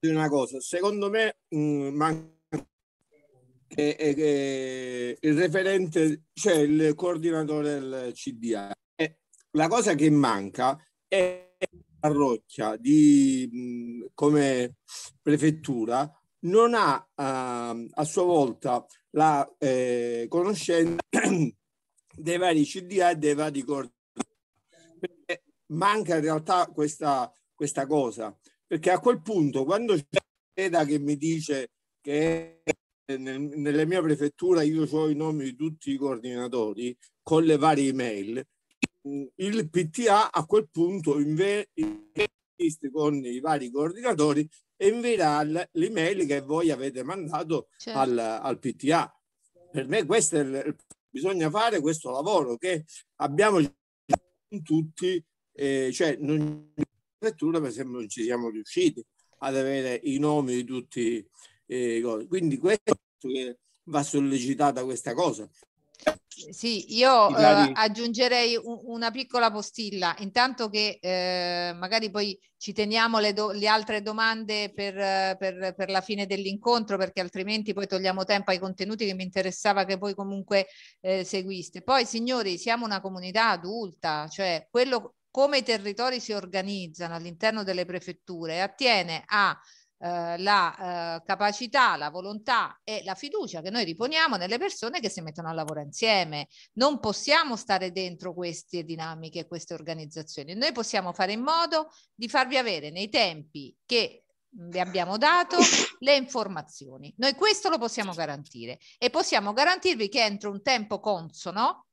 Una cosa, secondo me mh, mm, manca che, eh, che il referente, cioè il coordinatore del CDA. Eh, la cosa che manca è parrocchia di, come prefettura non ha uh, a sua volta la eh, conoscenza dei vari CDA e dei vari corpi. manca in realtà questa, questa cosa, perché a quel punto quando c'è da che mi dice che nel, nella mia prefettura io ho i nomi di tutti i coordinatori con le varie email, il PTA a quel punto invece con i vari coordinatori invierà l'email che voi avete mandato certo. al, al, PTA. Per me questo è il, bisogna fare questo lavoro che abbiamo tutti, eh, cioè non, per esempio non ci siamo riusciti ad avere i nomi di tutti. Eh, quindi questo che va sollecitata questa cosa. Sì, io eh, aggiungerei un, una piccola postilla, intanto che eh, magari poi ci teniamo le, do, le altre domande per, per, per, la fine dell'incontro, perché altrimenti poi togliamo tempo ai contenuti che mi interessava che voi comunque eh, seguiste. Poi signori, siamo una comunità adulta, cioè quello come i territori si organizzano all'interno delle prefetture attiene a eh, la eh, capacità, la volontà e la fiducia che noi riponiamo nelle persone che si mettono a lavoro insieme. Non possiamo stare dentro queste dinamiche, queste organizzazioni. Noi possiamo fare in modo di farvi avere nei tempi che vi abbiamo dato le informazioni. Noi questo lo possiamo garantire e possiamo garantirvi che entro un tempo consono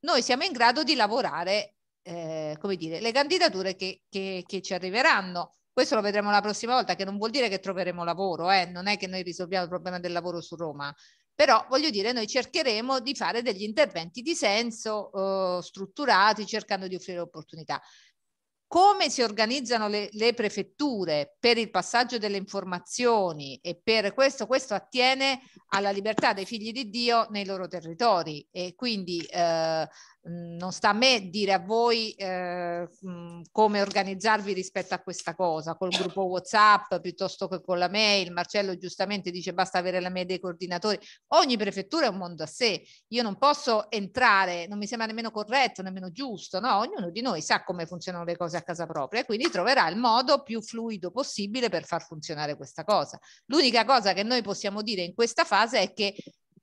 noi siamo in grado di lavorare, eh, come dire, le candidature che, che, che ci arriveranno. Questo lo vedremo la prossima volta, che non vuol dire che troveremo lavoro, eh? non è che noi risolviamo il problema del lavoro su Roma, però voglio dire noi cercheremo di fare degli interventi di senso eh, strutturati cercando di offrire opportunità come si organizzano le, le, prefetture per il passaggio delle informazioni e per questo, questo attiene alla libertà dei figli di Dio nei loro territori e quindi eh, non sta a me dire a voi eh, mm, come organizzarvi rispetto a questa cosa col gruppo Whatsapp piuttosto che con la mail. Marcello giustamente dice basta avere la mail dei coordinatori. Ogni prefettura è un mondo a sé. Io non posso entrare, non mi sembra nemmeno corretto, nemmeno giusto, no? Ognuno di noi sa come funzionano le cose a casa propria e quindi troverà il modo più fluido possibile per far funzionare questa cosa. L'unica cosa che noi possiamo dire in questa fase è che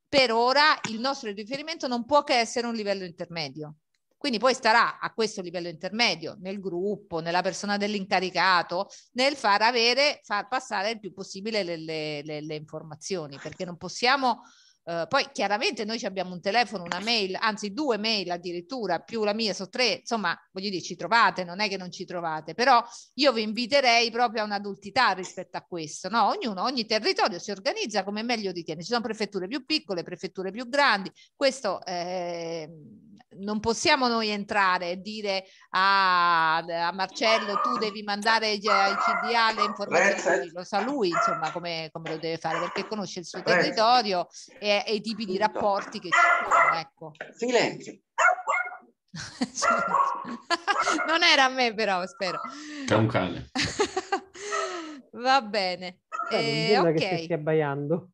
per ora il nostro riferimento non può che essere un livello intermedio. Quindi poi starà a questo livello intermedio, nel gruppo, nella persona dell'incaricato, nel far avere, far passare il più possibile le, le, le, le informazioni, perché non possiamo eh, poi chiaramente noi abbiamo un telefono, una mail, anzi due mail addirittura, più la mia, sono tre, insomma, voglio dire, ci trovate, non è che non ci trovate, però io vi inviterei proprio a un'adultità rispetto a questo, no? Ognuno, ogni territorio si organizza come meglio ritiene, ci sono prefetture più piccole, prefetture più grandi, questo eh, non possiamo noi entrare e dire a, ah, a, Marcello tu devi mandare il CDA le informazioni, lo sa lui insomma come, come lo deve fare perché conosce il suo territorio e e, i tipi di rapporti che ci sono. Ecco. Silenzio. non era a me però, spero. È un cane. Va bene. Eh, eh, ok. Che stia abbaiando.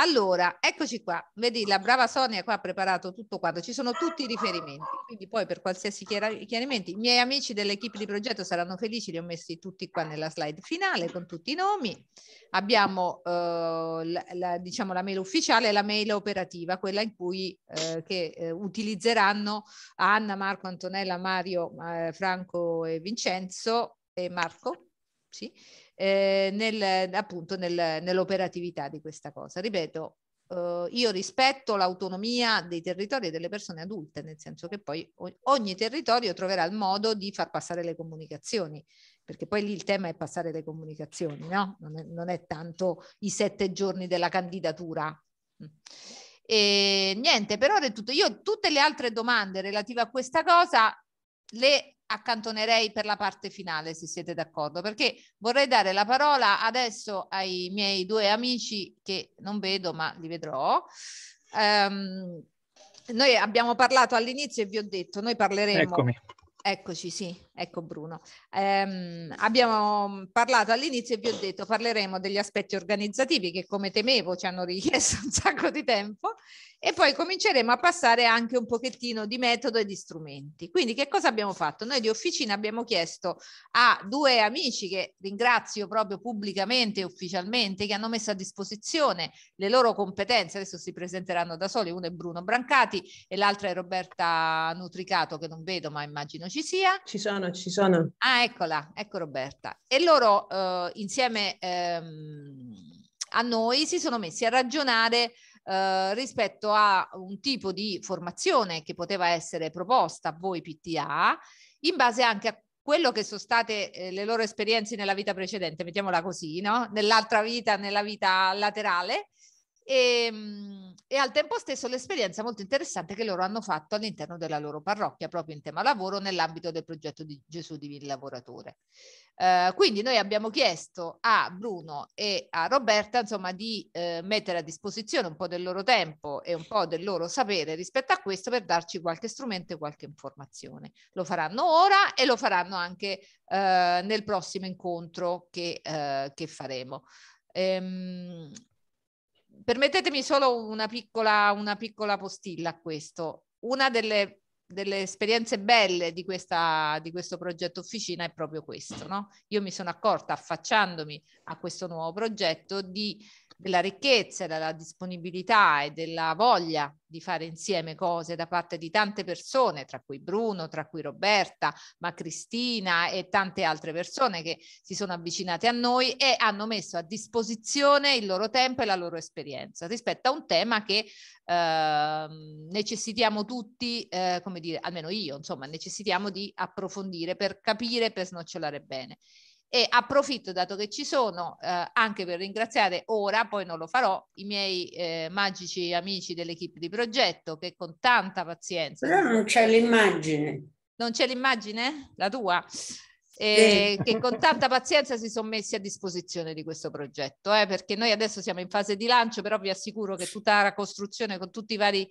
Allora, eccoci qua, vedi la brava Sonia qua ha preparato tutto quanto, ci sono tutti i riferimenti, quindi poi per qualsiasi chiarimento i miei amici dell'equipe di progetto saranno felici, li ho messi tutti qua nella slide finale con tutti i nomi, abbiamo eh, la, la, diciamo la mail ufficiale e la mail operativa, quella in cui eh, che, eh, utilizzeranno Anna, Marco, Antonella, Mario, eh, Franco e Vincenzo e Marco, sì, eh, nel, appunto nel, nell'operatività di questa cosa. Ripeto, eh, io rispetto l'autonomia dei territori e delle persone adulte, nel senso che poi ogni territorio troverà il modo di far passare le comunicazioni, perché poi lì il tema è passare le comunicazioni, no? Non è, non è tanto i sette giorni della candidatura. E niente, per ora è tutto. Io tutte le altre domande relative a questa cosa le accantonerei per la parte finale, se siete d'accordo, perché vorrei dare la parola adesso ai miei due amici che non vedo, ma li vedrò. Um, noi abbiamo parlato all'inizio e vi ho detto, noi parleremo... Eccomi. Eccoci, sì. Ecco Bruno, ehm, abbiamo parlato all'inizio e vi ho detto parleremo degli aspetti organizzativi che come temevo ci hanno richiesto un sacco di tempo e poi cominceremo a passare anche un pochettino di metodo e di strumenti. Quindi che cosa abbiamo fatto? Noi di Officina abbiamo chiesto a due amici che ringrazio proprio pubblicamente e ufficialmente che hanno messo a disposizione le loro competenze, adesso si presenteranno da soli, uno è Bruno Brancati e l'altra è Roberta Nutricato che non vedo ma immagino ci sia. Ci sono sono, ci sono. Ah, eccola, ecco Roberta. E loro eh, insieme ehm, a noi si sono messi a ragionare eh, rispetto a un tipo di formazione che poteva essere proposta a voi PTA in base anche a quello che sono state eh, le loro esperienze nella vita precedente, mettiamola così, no? Nell'altra vita, nella vita laterale e, ehm, e, al tempo stesso l'esperienza molto interessante che loro hanno fatto all'interno della loro parrocchia, proprio in tema lavoro, nell'ambito del progetto di Gesù Divino Lavoratore. Eh, quindi noi abbiamo chiesto a Bruno e a Roberta insomma, di eh, mettere a disposizione un po' del loro tempo e un po' del loro sapere rispetto a questo per darci qualche strumento e qualche informazione. Lo faranno ora e lo faranno anche eh, nel prossimo incontro che, eh, che faremo. Ehm, permettetemi solo una piccola, una piccola postilla a questo. Una delle, delle esperienze belle di, questa, di, questo progetto Officina è proprio questo. No? Io mi sono accorta, affacciandomi a questo nuovo progetto, di della ricchezza, della disponibilità e della voglia di fare insieme cose da parte di tante persone, tra cui Bruno, tra cui Roberta, ma Cristina e tante altre persone che si sono avvicinate a noi e hanno messo a disposizione il loro tempo e la loro esperienza rispetto a un tema che eh, necessitiamo tutti, eh, come dire, almeno io, insomma, necessitiamo di approfondire per capire, per snocciolare bene e approfitto dato che ci sono eh, anche per ringraziare ora, poi non lo farò, i miei eh, magici amici dell'equipe di progetto che con tanta pazienza... Però non c'è l'immagine. Non c'è l'immagine? La tua? Eh, che con tanta pazienza si sono messi a disposizione di questo progetto, eh, perché noi adesso siamo in fase di lancio, però vi assicuro che tutta la costruzione con tutti i vari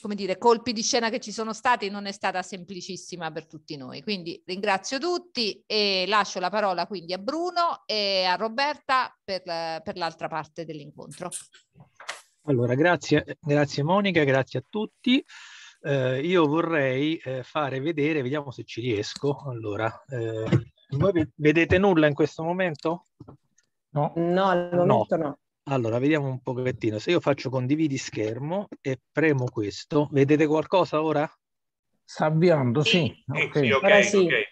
come dire, colpi di scena che ci sono stati non è stata semplicissima per tutti noi. Quindi ringrazio tutti e lascio la parola quindi a Bruno e a Roberta per, per l'altra parte dell'incontro. Allora, grazie, grazie Monica, grazie a tutti. Eh, io vorrei eh, fare vedere, vediamo se ci riesco. Allora, eh, voi vedete nulla in questo momento? No, no al momento no. no. Allora, vediamo un pochettino. Se io faccio condividi schermo e premo questo, vedete qualcosa ora? Sta avviando, sì. sì. Eh, okay. Sì, okay, sì. Okay.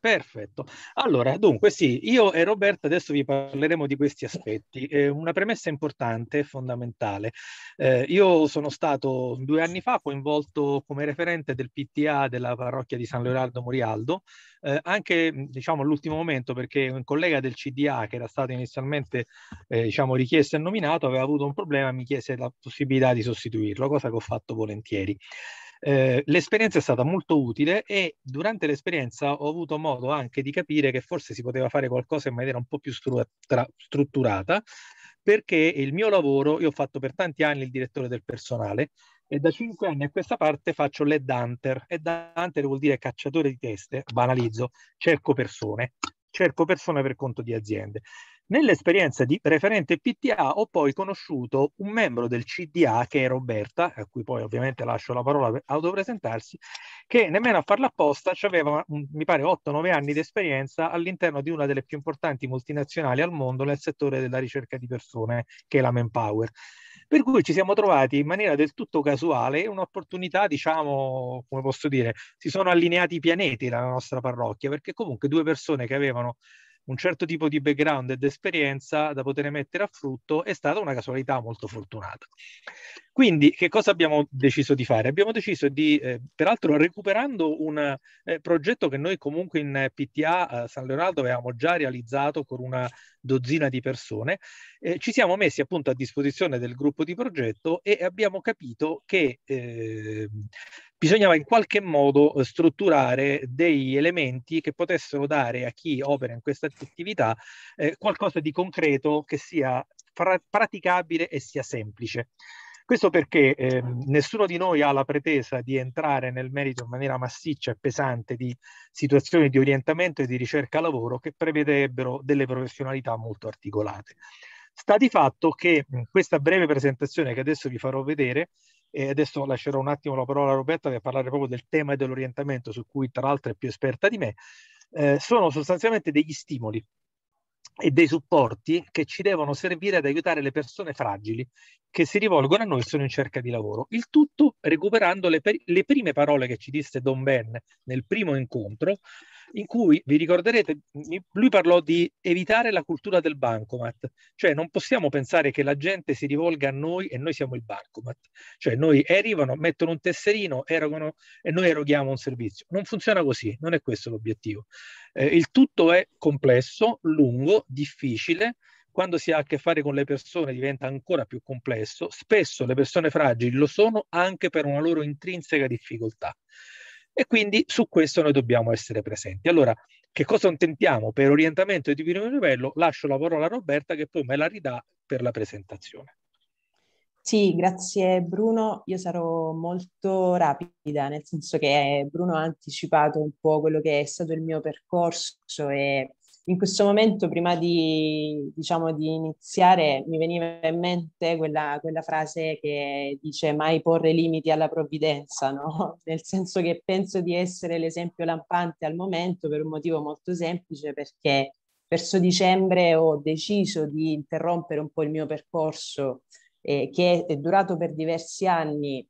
Perfetto. Allora, dunque, sì, io e Roberta adesso vi parleremo di questi aspetti. Eh, una premessa importante, e fondamentale. Eh, io sono stato due anni fa coinvolto come referente del PTA della parrocchia di San Leonardo Morialdo, eh, anche diciamo all'ultimo momento perché un collega del CDA che era stato inizialmente eh, diciamo richiesto e nominato aveva avuto un problema e mi chiese la possibilità di sostituirlo, cosa che ho fatto volentieri. Eh, l'esperienza è stata molto utile e durante l'esperienza ho avuto modo anche di capire che forse si poteva fare qualcosa in maniera un po' più stru- tra- strutturata, perché il mio lavoro, io ho fatto per tanti anni il direttore del personale e da cinque anni a questa parte faccio lead hunter. Lead hunter vuol dire cacciatore di teste, banalizzo, cerco persone cerco persone per conto di aziende. Nell'esperienza di referente PTA ho poi conosciuto un membro del CDA che è Roberta, a cui poi ovviamente lascio la parola per autopresentarsi, che nemmeno a farla apposta aveva, mi pare, 8-9 anni di esperienza all'interno di una delle più importanti multinazionali al mondo nel settore della ricerca di persone, che è la Manpower. Per cui ci siamo trovati in maniera del tutto casuale un'opportunità, diciamo, come posso dire, si sono allineati i pianeti nella nostra parrocchia, perché comunque due persone che avevano un certo tipo di background ed esperienza da poter mettere a frutto è stata una casualità molto fortunata. Quindi che cosa abbiamo deciso di fare? Abbiamo deciso di, eh, peraltro recuperando un eh, progetto che noi comunque in PTA eh, San Leonardo avevamo già realizzato con una dozzina di persone, eh, ci siamo messi appunto a disposizione del gruppo di progetto e abbiamo capito che ehm, bisognava in qualche modo eh, strutturare degli elementi che potessero dare a chi opera in questa attività eh, qualcosa di concreto che sia pra- praticabile e sia semplice. Questo perché eh, nessuno di noi ha la pretesa di entrare nel merito in maniera massiccia e pesante di situazioni di orientamento e di ricerca lavoro che prevederebbero delle professionalità molto articolate. Sta di fatto che questa breve presentazione che adesso vi farò vedere e adesso lascerò un attimo la parola a Roberta per parlare proprio del tema dell'orientamento, su cui tra l'altro è più esperta di me. Eh, sono sostanzialmente degli stimoli e dei supporti che ci devono servire ad aiutare le persone fragili che si rivolgono a noi e sono in cerca di lavoro. Il tutto recuperando le, per- le prime parole che ci disse Don Ben nel primo incontro, in cui vi ricorderete, lui parlò di evitare la cultura del bancomat, cioè non possiamo pensare che la gente si rivolga a noi e noi siamo il bancomat, cioè noi arrivano, mettono un tesserino, erogano e noi eroghiamo un servizio. Non funziona così, non è questo l'obiettivo. Eh, il tutto è complesso, lungo, difficile, quando si ha a che fare con le persone diventa ancora più complesso, spesso le persone fragili lo sono anche per una loro intrinseca difficoltà. E quindi su questo noi dobbiamo essere presenti. Allora, che cosa intendiamo per orientamento di primo livello? Lascio la parola a Roberta che poi me la ridà per la presentazione. Sì, grazie Bruno. Io sarò molto rapida, nel senso che Bruno ha anticipato un po' quello che è stato il mio percorso e in questo momento, prima di, diciamo, di iniziare, mi veniva in mente quella, quella, frase che dice mai porre limiti alla provvidenza, no? nel senso che penso di essere l'esempio lampante al momento per un motivo molto semplice, perché verso dicembre ho deciso di interrompere un po' il mio percorso eh, che è durato per diversi anni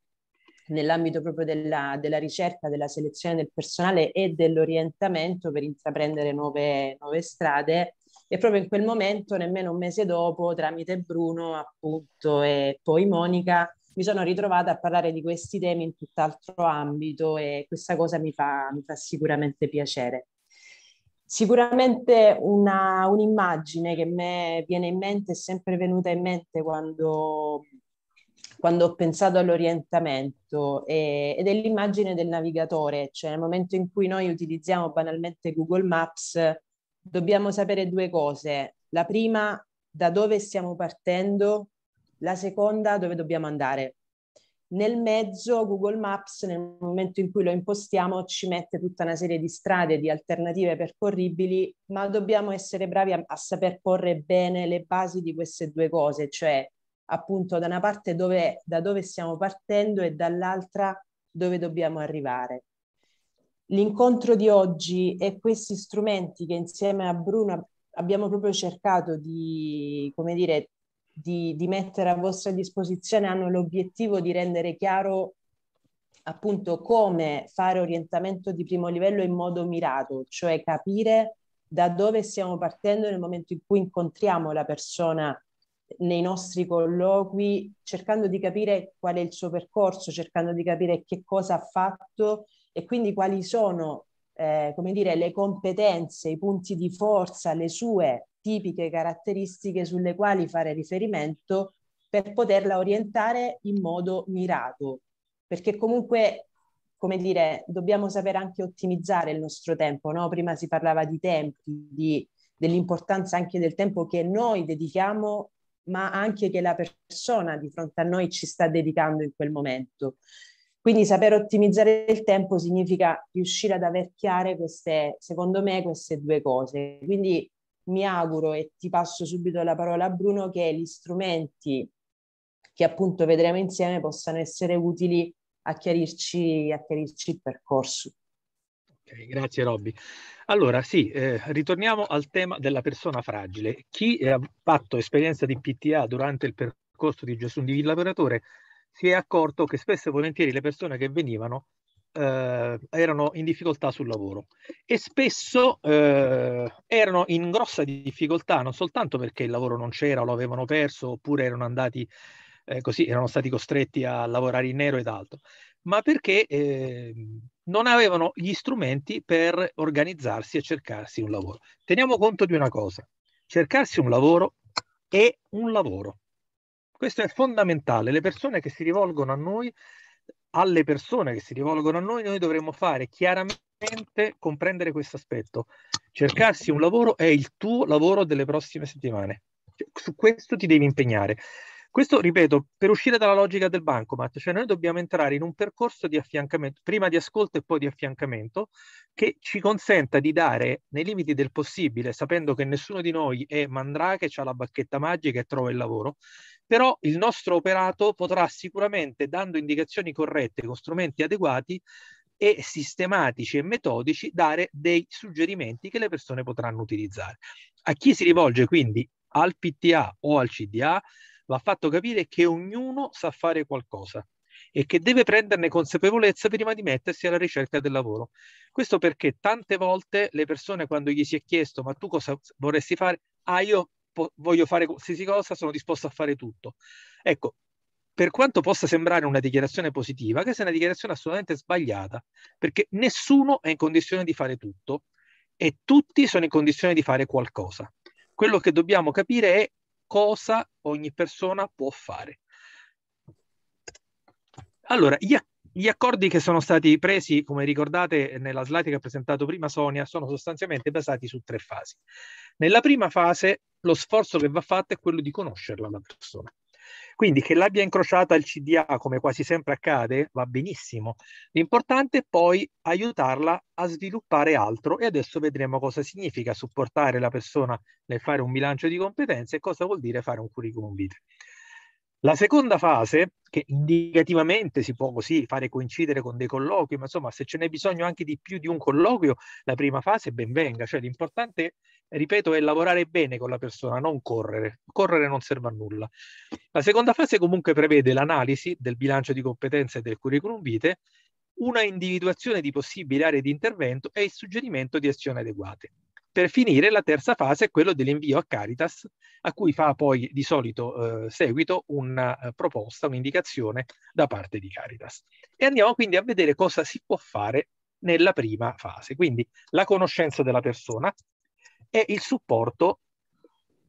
nell'ambito proprio della, della, ricerca, della selezione del personale e dell'orientamento per intraprendere nuove, nuove, strade. E proprio in quel momento, nemmeno un mese dopo, tramite Bruno appunto e poi Monica, mi sono ritrovata a parlare di questi temi in tutt'altro ambito e questa cosa mi fa, mi fa sicuramente piacere. Sicuramente una, un'immagine che mi viene in mente, è sempre venuta in mente quando quando ho pensato all'orientamento e, ed è l'immagine del navigatore, cioè nel momento in cui noi utilizziamo banalmente Google Maps dobbiamo sapere due cose. La prima, da dove stiamo partendo, la seconda, dove dobbiamo andare. Nel mezzo Google Maps, nel momento in cui lo impostiamo, ci mette tutta una serie di strade, di alternative percorribili, ma dobbiamo essere bravi a, a saper porre bene le basi di queste due cose, cioè appunto da una parte dove, da dove stiamo partendo e dall'altra dove dobbiamo arrivare. L'incontro di oggi e questi strumenti che insieme a Bruno abbiamo proprio cercato di, come dire, di, di mettere a vostra disposizione hanno l'obiettivo di rendere chiaro appunto come fare orientamento di primo livello in modo mirato, cioè capire da dove stiamo partendo nel momento in cui incontriamo la persona nei nostri colloqui, cercando di capire qual è il suo percorso, cercando di capire che cosa ha fatto e quindi quali sono eh, come dire, le competenze, i punti di forza, le sue tipiche caratteristiche sulle quali fare riferimento per poterla orientare in modo mirato. Perché comunque, come dire, dobbiamo sapere anche ottimizzare il nostro tempo. No? Prima si parlava di tempi, di, dell'importanza anche del tempo che noi dedichiamo ma anche che la persona di fronte a noi ci sta dedicando in quel momento. Quindi saper ottimizzare il tempo significa riuscire ad aver chiare queste, secondo me, queste due cose. Quindi mi auguro, e ti passo subito la parola a Bruno, che gli strumenti che appunto vedremo insieme possano essere utili a chiarirci, a chiarirci il percorso grazie Robby. Allora sì, eh, ritorniamo al tema della persona fragile. Chi ha fatto esperienza di PTA durante il percorso di Gesù di lavoratore si è accorto che spesso e volentieri le persone che venivano eh, erano in difficoltà sul lavoro e spesso eh, erano in grossa difficoltà non soltanto perché il lavoro non c'era lo avevano perso oppure erano andati eh, così, erano stati costretti a lavorare in nero ed altro, ma perché ehm, non avevano gli strumenti per organizzarsi e cercarsi un lavoro. Teniamo conto di una cosa, cercarsi un lavoro è un lavoro. Questo è fondamentale. Le persone che si rivolgono a noi, alle persone che si rivolgono a noi, noi dovremmo fare chiaramente comprendere questo aspetto. Cercarsi un lavoro è il tuo lavoro delle prossime settimane. Su questo ti devi impegnare. Questo, ripeto, per uscire dalla logica del bancomat, cioè noi dobbiamo entrare in un percorso di affiancamento, prima di ascolto e poi di affiancamento, che ci consenta di dare, nei limiti del possibile, sapendo che nessuno di noi è mandrake, ha la bacchetta magica e trova il lavoro, però il nostro operato potrà sicuramente, dando indicazioni corrette con strumenti adeguati, e sistematici e metodici dare dei suggerimenti che le persone potranno utilizzare. A chi si rivolge quindi al PTA o al CDA va fatto capire che ognuno sa fare qualcosa e che deve prenderne consapevolezza prima di mettersi alla ricerca del lavoro. Questo perché tante volte le persone quando gli si è chiesto ma tu cosa vorresti fare? Ah, io po- voglio fare qualsiasi cosa, sono disposto a fare tutto. Ecco, per quanto possa sembrare una dichiarazione positiva, questa è una dichiarazione assolutamente sbagliata, perché nessuno è in condizione di fare tutto e tutti sono in condizione di fare qualcosa. Quello che dobbiamo capire è cosa ogni persona può fare. Allora, gli, gli accordi che sono stati presi, come ricordate nella slide che ha presentato prima Sonia, sono sostanzialmente basati su tre fasi. Nella prima fase lo sforzo che va fatto è quello di conoscerla la persona. Quindi che l'abbia incrociata il CDA, come quasi sempre accade, va benissimo. L'importante è poi aiutarla a sviluppare altro e adesso vedremo cosa significa supportare la persona nel fare un bilancio di competenze e cosa vuol dire fare un curriculum vitae. La seconda fase, che indicativamente si può così fare coincidere con dei colloqui, ma insomma se ce n'è bisogno anche di più di un colloquio, la prima fase ben venga, cioè l'importante, ripeto, è lavorare bene con la persona, non correre, correre non serve a nulla. La seconda fase comunque prevede l'analisi del bilancio di competenze del curriculum vitae, una individuazione di possibili aree di intervento e il suggerimento di azioni adeguate per finire la terza fase è quella dell'invio a Caritas, a cui fa poi di solito eh, seguito una eh, proposta, un'indicazione da parte di Caritas. E andiamo quindi a vedere cosa si può fare nella prima fase, quindi la conoscenza della persona e il supporto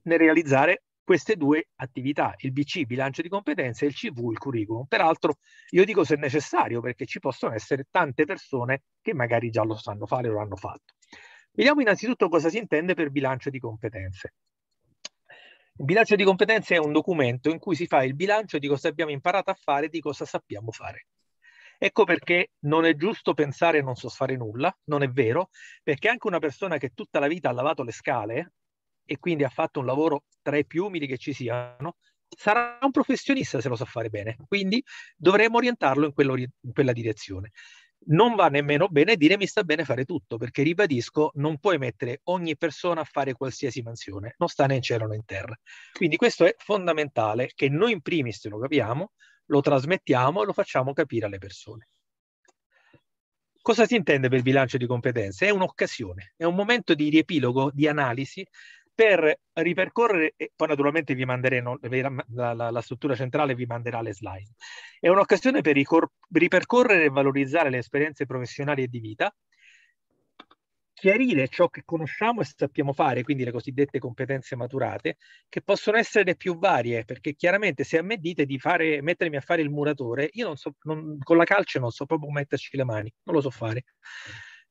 nel realizzare queste due attività, il BC, bilancio di competenze, e il CV, il curriculum. Peraltro io dico se necessario perché ci possono essere tante persone che magari già lo sanno fare o l'hanno fatto. Vediamo innanzitutto cosa si intende per bilancio di competenze. Il bilancio di competenze è un documento in cui si fa il bilancio di cosa abbiamo imparato a fare e di cosa sappiamo fare. Ecco perché non è giusto pensare non so fare nulla, non è vero, perché anche una persona che tutta la vita ha lavato le scale e quindi ha fatto un lavoro tra i più umili che ci siano, sarà un professionista se lo sa fare bene. Quindi dovremmo orientarlo in, in quella direzione non va nemmeno bene dire mi sta bene fare tutto, perché ribadisco, non puoi mettere ogni persona a fare qualsiasi mansione, non sta né in cielo né in terra. Quindi questo è fondamentale che noi in primis lo capiamo, lo trasmettiamo e lo facciamo capire alle persone. Cosa si intende per bilancio di competenze? È un'occasione, è un momento di riepilogo, di analisi per ripercorrere, e poi naturalmente vi manderemo, la, la, la, struttura centrale vi manderà le slide. È un'occasione per ripercorrere e valorizzare le esperienze professionali e di vita, chiarire ciò che conosciamo e sappiamo fare, quindi le cosiddette competenze maturate, che possono essere le più varie, perché chiaramente se a me dite di fare, mettermi a fare il muratore, io non so, non, con la calce non so proprio metterci le mani, non lo so fare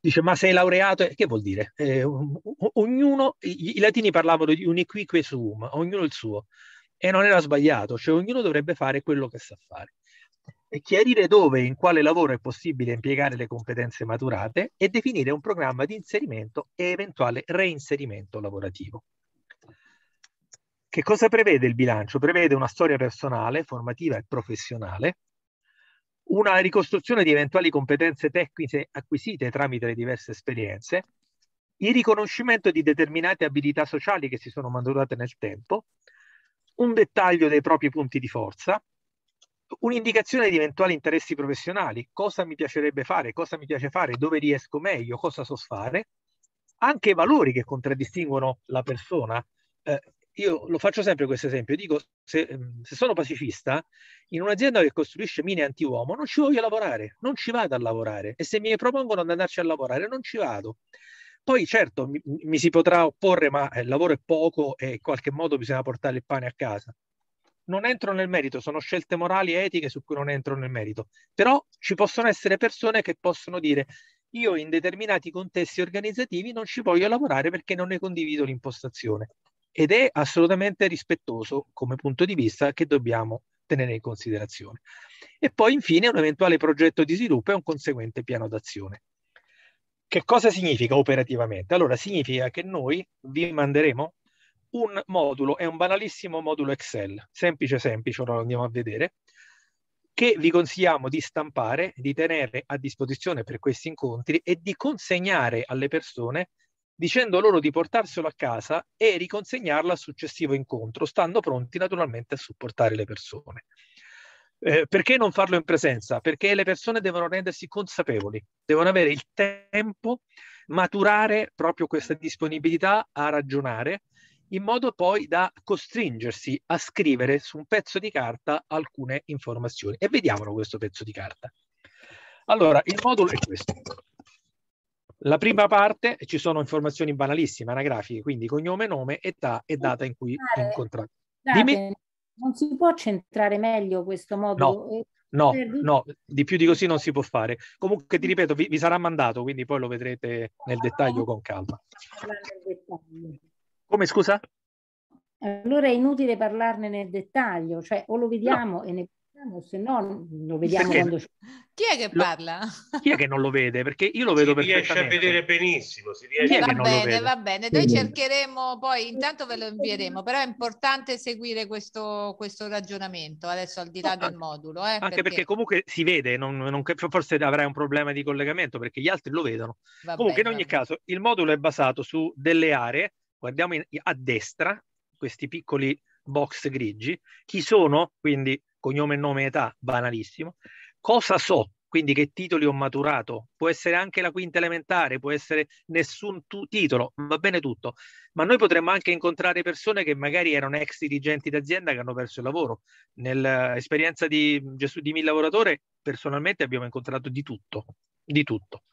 dice ma sei laureato, che vuol dire? Eh, um, ognuno, i, i, latini parlavano di un uniquique sum, ognuno il suo, e non era sbagliato, cioè ognuno dovrebbe fare quello che sa fare. E chiarire dove e in quale lavoro è possibile impiegare le competenze maturate e definire un programma di inserimento e eventuale reinserimento lavorativo. Che cosa prevede il bilancio? Prevede una storia personale, formativa e professionale, una ricostruzione di eventuali competenze tecniche acquisite tramite le diverse esperienze, il riconoscimento di determinate abilità sociali che si sono maturate nel tempo, un dettaglio dei propri punti di forza, un'indicazione di eventuali interessi professionali, cosa mi piacerebbe fare, cosa mi piace fare, dove riesco meglio, cosa so fare, anche i valori che contraddistinguono la persona, eh, io lo faccio sempre questo esempio, dico se, ehm, se, sono pacifista, in un'azienda che costruisce mine anti-uomo non ci voglio lavorare, non ci vado a lavorare e se mi propongono di andarci a lavorare non ci vado. Poi certo mi, mi si potrà opporre, ma il eh, lavoro è poco e in qualche modo bisogna portare il pane a casa. Non entro nel merito, sono scelte morali e etiche su cui non entro nel merito, però ci possono essere persone che possono dire io in determinati contesti organizzativi non ci voglio lavorare perché non ne condivido l'impostazione ed è assolutamente rispettoso come punto di vista che dobbiamo tenere in considerazione. E poi infine un eventuale progetto di sviluppo e un conseguente piano d'azione. Che cosa significa operativamente? Allora significa che noi vi manderemo un modulo, è un banalissimo modulo Excel, semplice semplice, ora lo andiamo a vedere, che vi consigliamo di stampare, di tenere a disposizione per questi incontri e di consegnare alle persone dicendo loro di portarselo a casa e riconsegnarlo al successivo incontro, stando pronti naturalmente a supportare le persone. Eh, perché non farlo in presenza? Perché le persone devono rendersi consapevoli, devono avere il tempo, maturare proprio questa disponibilità a ragionare, in modo poi da costringersi a scrivere su un pezzo di carta alcune informazioni. E vediamolo questo pezzo di carta. Allora, il modulo è questo. La prima parte ci sono informazioni banalissime, anagrafiche, quindi cognome, nome, età e data in cui incontrate. Dimmi... Non si può centrare meglio questo modo? No. Eh, no, no, di più di così non si può fare. Comunque ti ripeto, vi, vi sarà mandato, quindi poi lo vedrete nel dettaglio con calma. Come scusa? Allora è inutile parlarne nel dettaglio, cioè o lo vediamo no. e ne se no lo vediamo Perché? quando chi è che parla? chi è che non lo vede? Perché io lo vedo si riesce a vedere benissimo si riesce... va, bene, va bene, noi cercheremo poi intanto ve lo invieremo però è importante seguire questo, questo ragionamento adesso al di là del modulo eh, anche perché... perché... comunque si vede non, non, forse avrai un problema di collegamento perché gli altri lo vedono va comunque bene, in ogni caso il modulo è basato su delle aree guardiamo in, a destra questi piccoli box grigi chi sono quindi cognome, nome, età, banalissimo. Cosa so? Quindi che titoli ho maturato? Può essere anche la quinta elementare, può essere nessun tu- titolo, va bene tutto. Ma noi potremmo anche incontrare persone che magari erano ex dirigenti d'azienda che hanno perso il lavoro. Nell'esperienza eh, di Gesù di Mille Lavoratore, personalmente abbiamo incontrato di tutto, di tutto.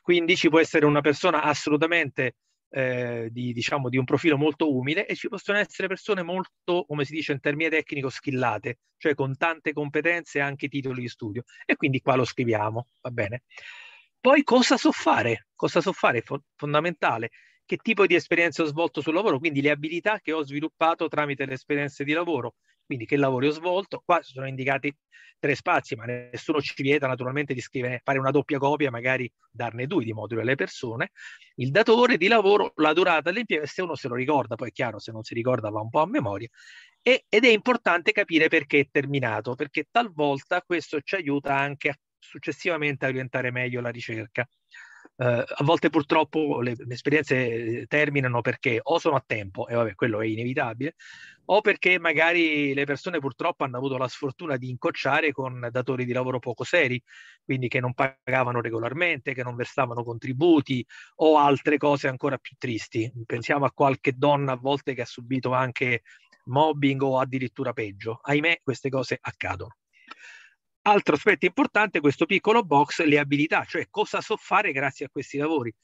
Quindi ci può essere una persona assolutamente eh, di, diciamo, di un profilo molto umile e ci possono essere persone molto, come si dice in termini tecnico, schillate, cioè con tante competenze e anche titoli di studio. E quindi qua lo scriviamo, va bene. Poi cosa so fare? Cosa so fare? Fo- fondamentale. Che tipo di esperienza ho svolto sul lavoro? Quindi le abilità che ho sviluppato tramite le esperienze di lavoro quindi che lavori ho svolto. Qua ci sono indicati tre spazi, ma nessuno ci vieta naturalmente di scrivere, fare una doppia copia, magari darne due di modulo alle persone. Il datore di lavoro, la durata dell'impiego, se uno se lo ricorda, poi è chiaro, se non si ricorda va un po' a memoria. E, ed è importante capire perché è terminato, perché talvolta questo ci aiuta anche a, successivamente a orientare meglio la ricerca eh, a volte purtroppo le, le, esperienze eh, terminano perché o sono a tempo, e vabbè, quello è inevitabile, o perché magari le persone purtroppo hanno avuto la sfortuna di incocciare con datori di lavoro poco seri, quindi che non pagavano regolarmente, che non versavano contributi o altre cose ancora più tristi. Pensiamo a qualche donna a volte che ha subito anche mobbing o addirittura peggio. Ahimè, queste cose accadono. Altro aspetto importante, questo piccolo box, le abilità, cioè cosa so fare grazie a questi lavori.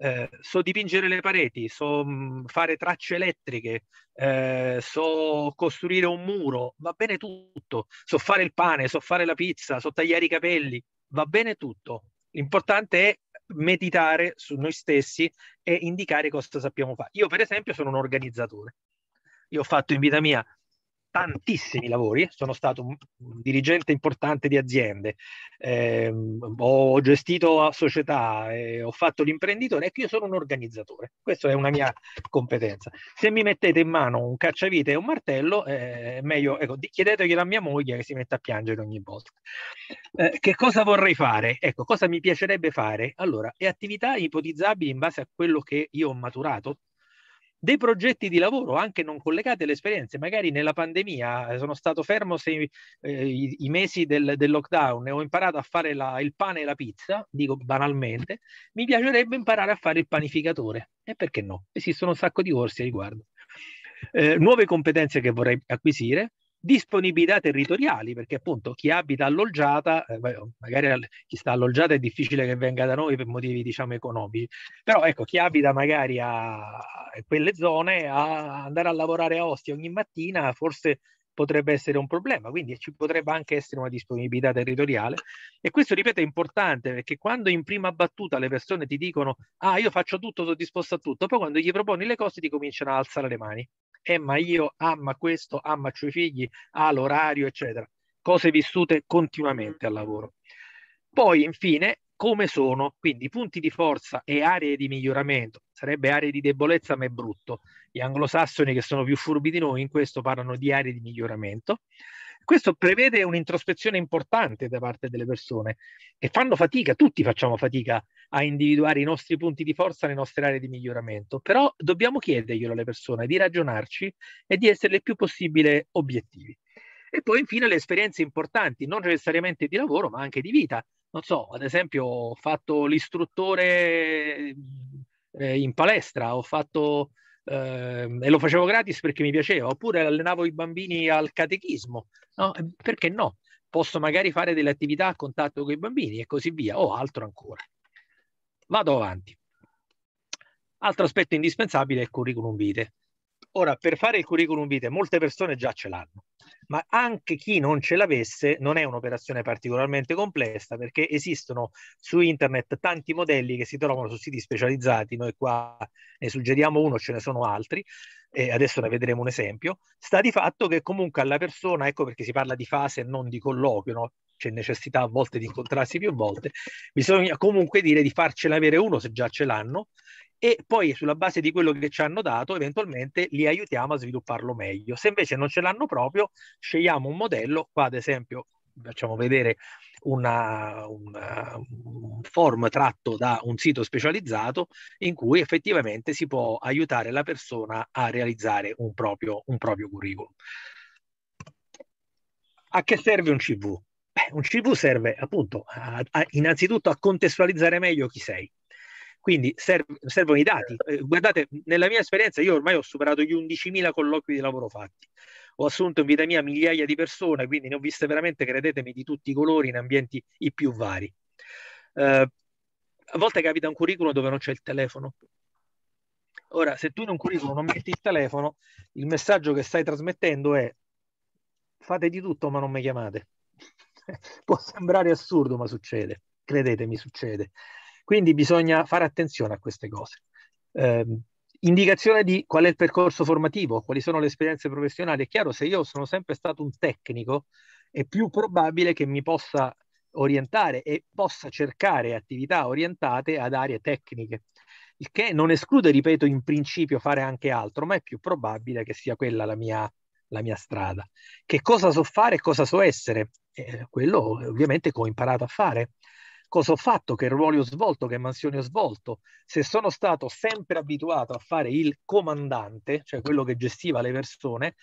Eh, so dipingere le pareti, so mm, fare tracce elettriche, eh, so costruire un muro, va bene tutto, so fare il pane, so fare la pizza, so tagliare i capelli, va bene tutto. L'importante è meditare su noi stessi e indicare cosa sappiamo fare. Io per esempio sono un organizzatore. Io ho fatto in vita mia tantissimi lavori, eh. sono stato un, un dirigente importante di aziende, eh, ho gestito società, eh, ho fatto l'imprenditore, ecco io sono un organizzatore, questa è una mia competenza. Se mi mettete in mano un cacciavite e un martello, eh, meglio, ecco, chiedeteglielo a mia moglie che si mette a piangere ogni volta. Eh, che cosa vorrei fare? Ecco, cosa mi piacerebbe fare? Allora, le attività ipotizzabili in base a quello che io ho maturato, dei progetti di lavoro anche non collegati alle esperienze. Magari nella pandemia eh, sono stato fermo sei, eh, i, i, mesi del, del, lockdown e ho imparato a fare la, il pane e la pizza, dico banalmente, mi piacerebbe imparare a fare il panificatore. E perché no? Esistono un sacco di corsi a riguardo. Eh, nuove competenze che vorrei acquisire, disponibilità territoriali, perché appunto chi abita alloggiata, eh, magari chi sta alloggiata è difficile che venga da noi per motivi diciamo economici, però ecco chi abita magari a quelle zone a andare a lavorare a Ostia ogni mattina forse potrebbe essere un problema, quindi ci potrebbe anche essere una disponibilità territoriale e questo ripeto è importante perché quando in prima battuta le persone ti dicono ah io faccio tutto, sono disposto a tutto, poi quando gli proponi le cose ti cominciano ad alzare le mani eh ma io, ah questo, ah i suoi figli, ha l'orario, eccetera. Cose vissute continuamente al lavoro. Poi infine come sono, quindi punti di forza e aree di miglioramento, sarebbe aree di debolezza ma è brutto. Gli anglosassoni che sono più furbi di noi in questo parlano di aree di miglioramento. Questo prevede un'introspezione importante da parte delle persone che fanno fatica, tutti facciamo fatica a individuare i nostri punti di forza, le nostre aree di miglioramento, però dobbiamo chiederglielo alle persone, di ragionarci e di essere il più possibile obiettivi. E poi infine le esperienze importanti, non necessariamente di lavoro, ma anche di vita. Non so, ad esempio ho fatto l'istruttore eh, in palestra, ho fatto eh, e lo facevo gratis perché mi piaceva, oppure allenavo i bambini al catechismo, no? perché no? Posso magari fare delle attività a contatto con i bambini e così via, o altro ancora. Vado avanti. Altro aspetto indispensabile è il curriculum vitae. Ora, per fare il curriculum vitae, molte persone già ce l'hanno ma anche chi non ce l'avesse non è un'operazione particolarmente complessa perché esistono su internet tanti modelli che si trovano su siti specializzati, noi qua ne suggeriamo uno, ce ne sono altri, e adesso ne vedremo un esempio, sta di fatto che comunque alla persona, ecco perché si parla di fase e non di colloquio, no? c'è necessità a volte di incontrarsi più volte, bisogna comunque dire di farcela avere uno se già ce l'hanno e poi sulla base di quello che ci hanno dato eventualmente li aiutiamo a svilupparlo meglio. Se invece non ce l'hanno proprio, scegliamo un modello, qua ad esempio facciamo vedere una, una, un form tratto da un sito specializzato in cui effettivamente si può aiutare la persona a realizzare un proprio, un proprio curriculum. A che serve un CV? Beh, un CV serve appunto a, a, innanzitutto a contestualizzare meglio chi sei. Quindi serv- servono i dati. Eh, guardate, nella mia esperienza io ormai ho superato gli 11.000 colloqui di lavoro fatti ho assunto in vita mia migliaia di persone, quindi ne ho viste veramente, credetemi, di tutti i colori in ambienti i più vari. Eh, a volte capita un curriculum dove non c'è il telefono. Ora, se tu in un curriculum non metti il telefono, il messaggio che stai trasmettendo è fate di tutto ma non mi chiamate. Può sembrare assurdo, ma succede. Credetemi, succede. Quindi bisogna fare attenzione a queste cose. Eh, Indicazione di qual è il percorso formativo, quali sono le esperienze professionali. È chiaro, se io sono sempre stato un tecnico, è più probabile che mi possa orientare e possa cercare attività orientate ad aree tecniche, il che non esclude, ripeto, in principio fare anche altro, ma è più probabile che sia quella la mia, la mia strada. Che cosa so fare e cosa so essere? Eh, quello ovviamente che ho imparato a fare cosa ho fatto, che ruoli ho svolto, che mansioni ho svolto, se sono stato sempre abituato a fare il comandante, cioè quello che gestiva le persone,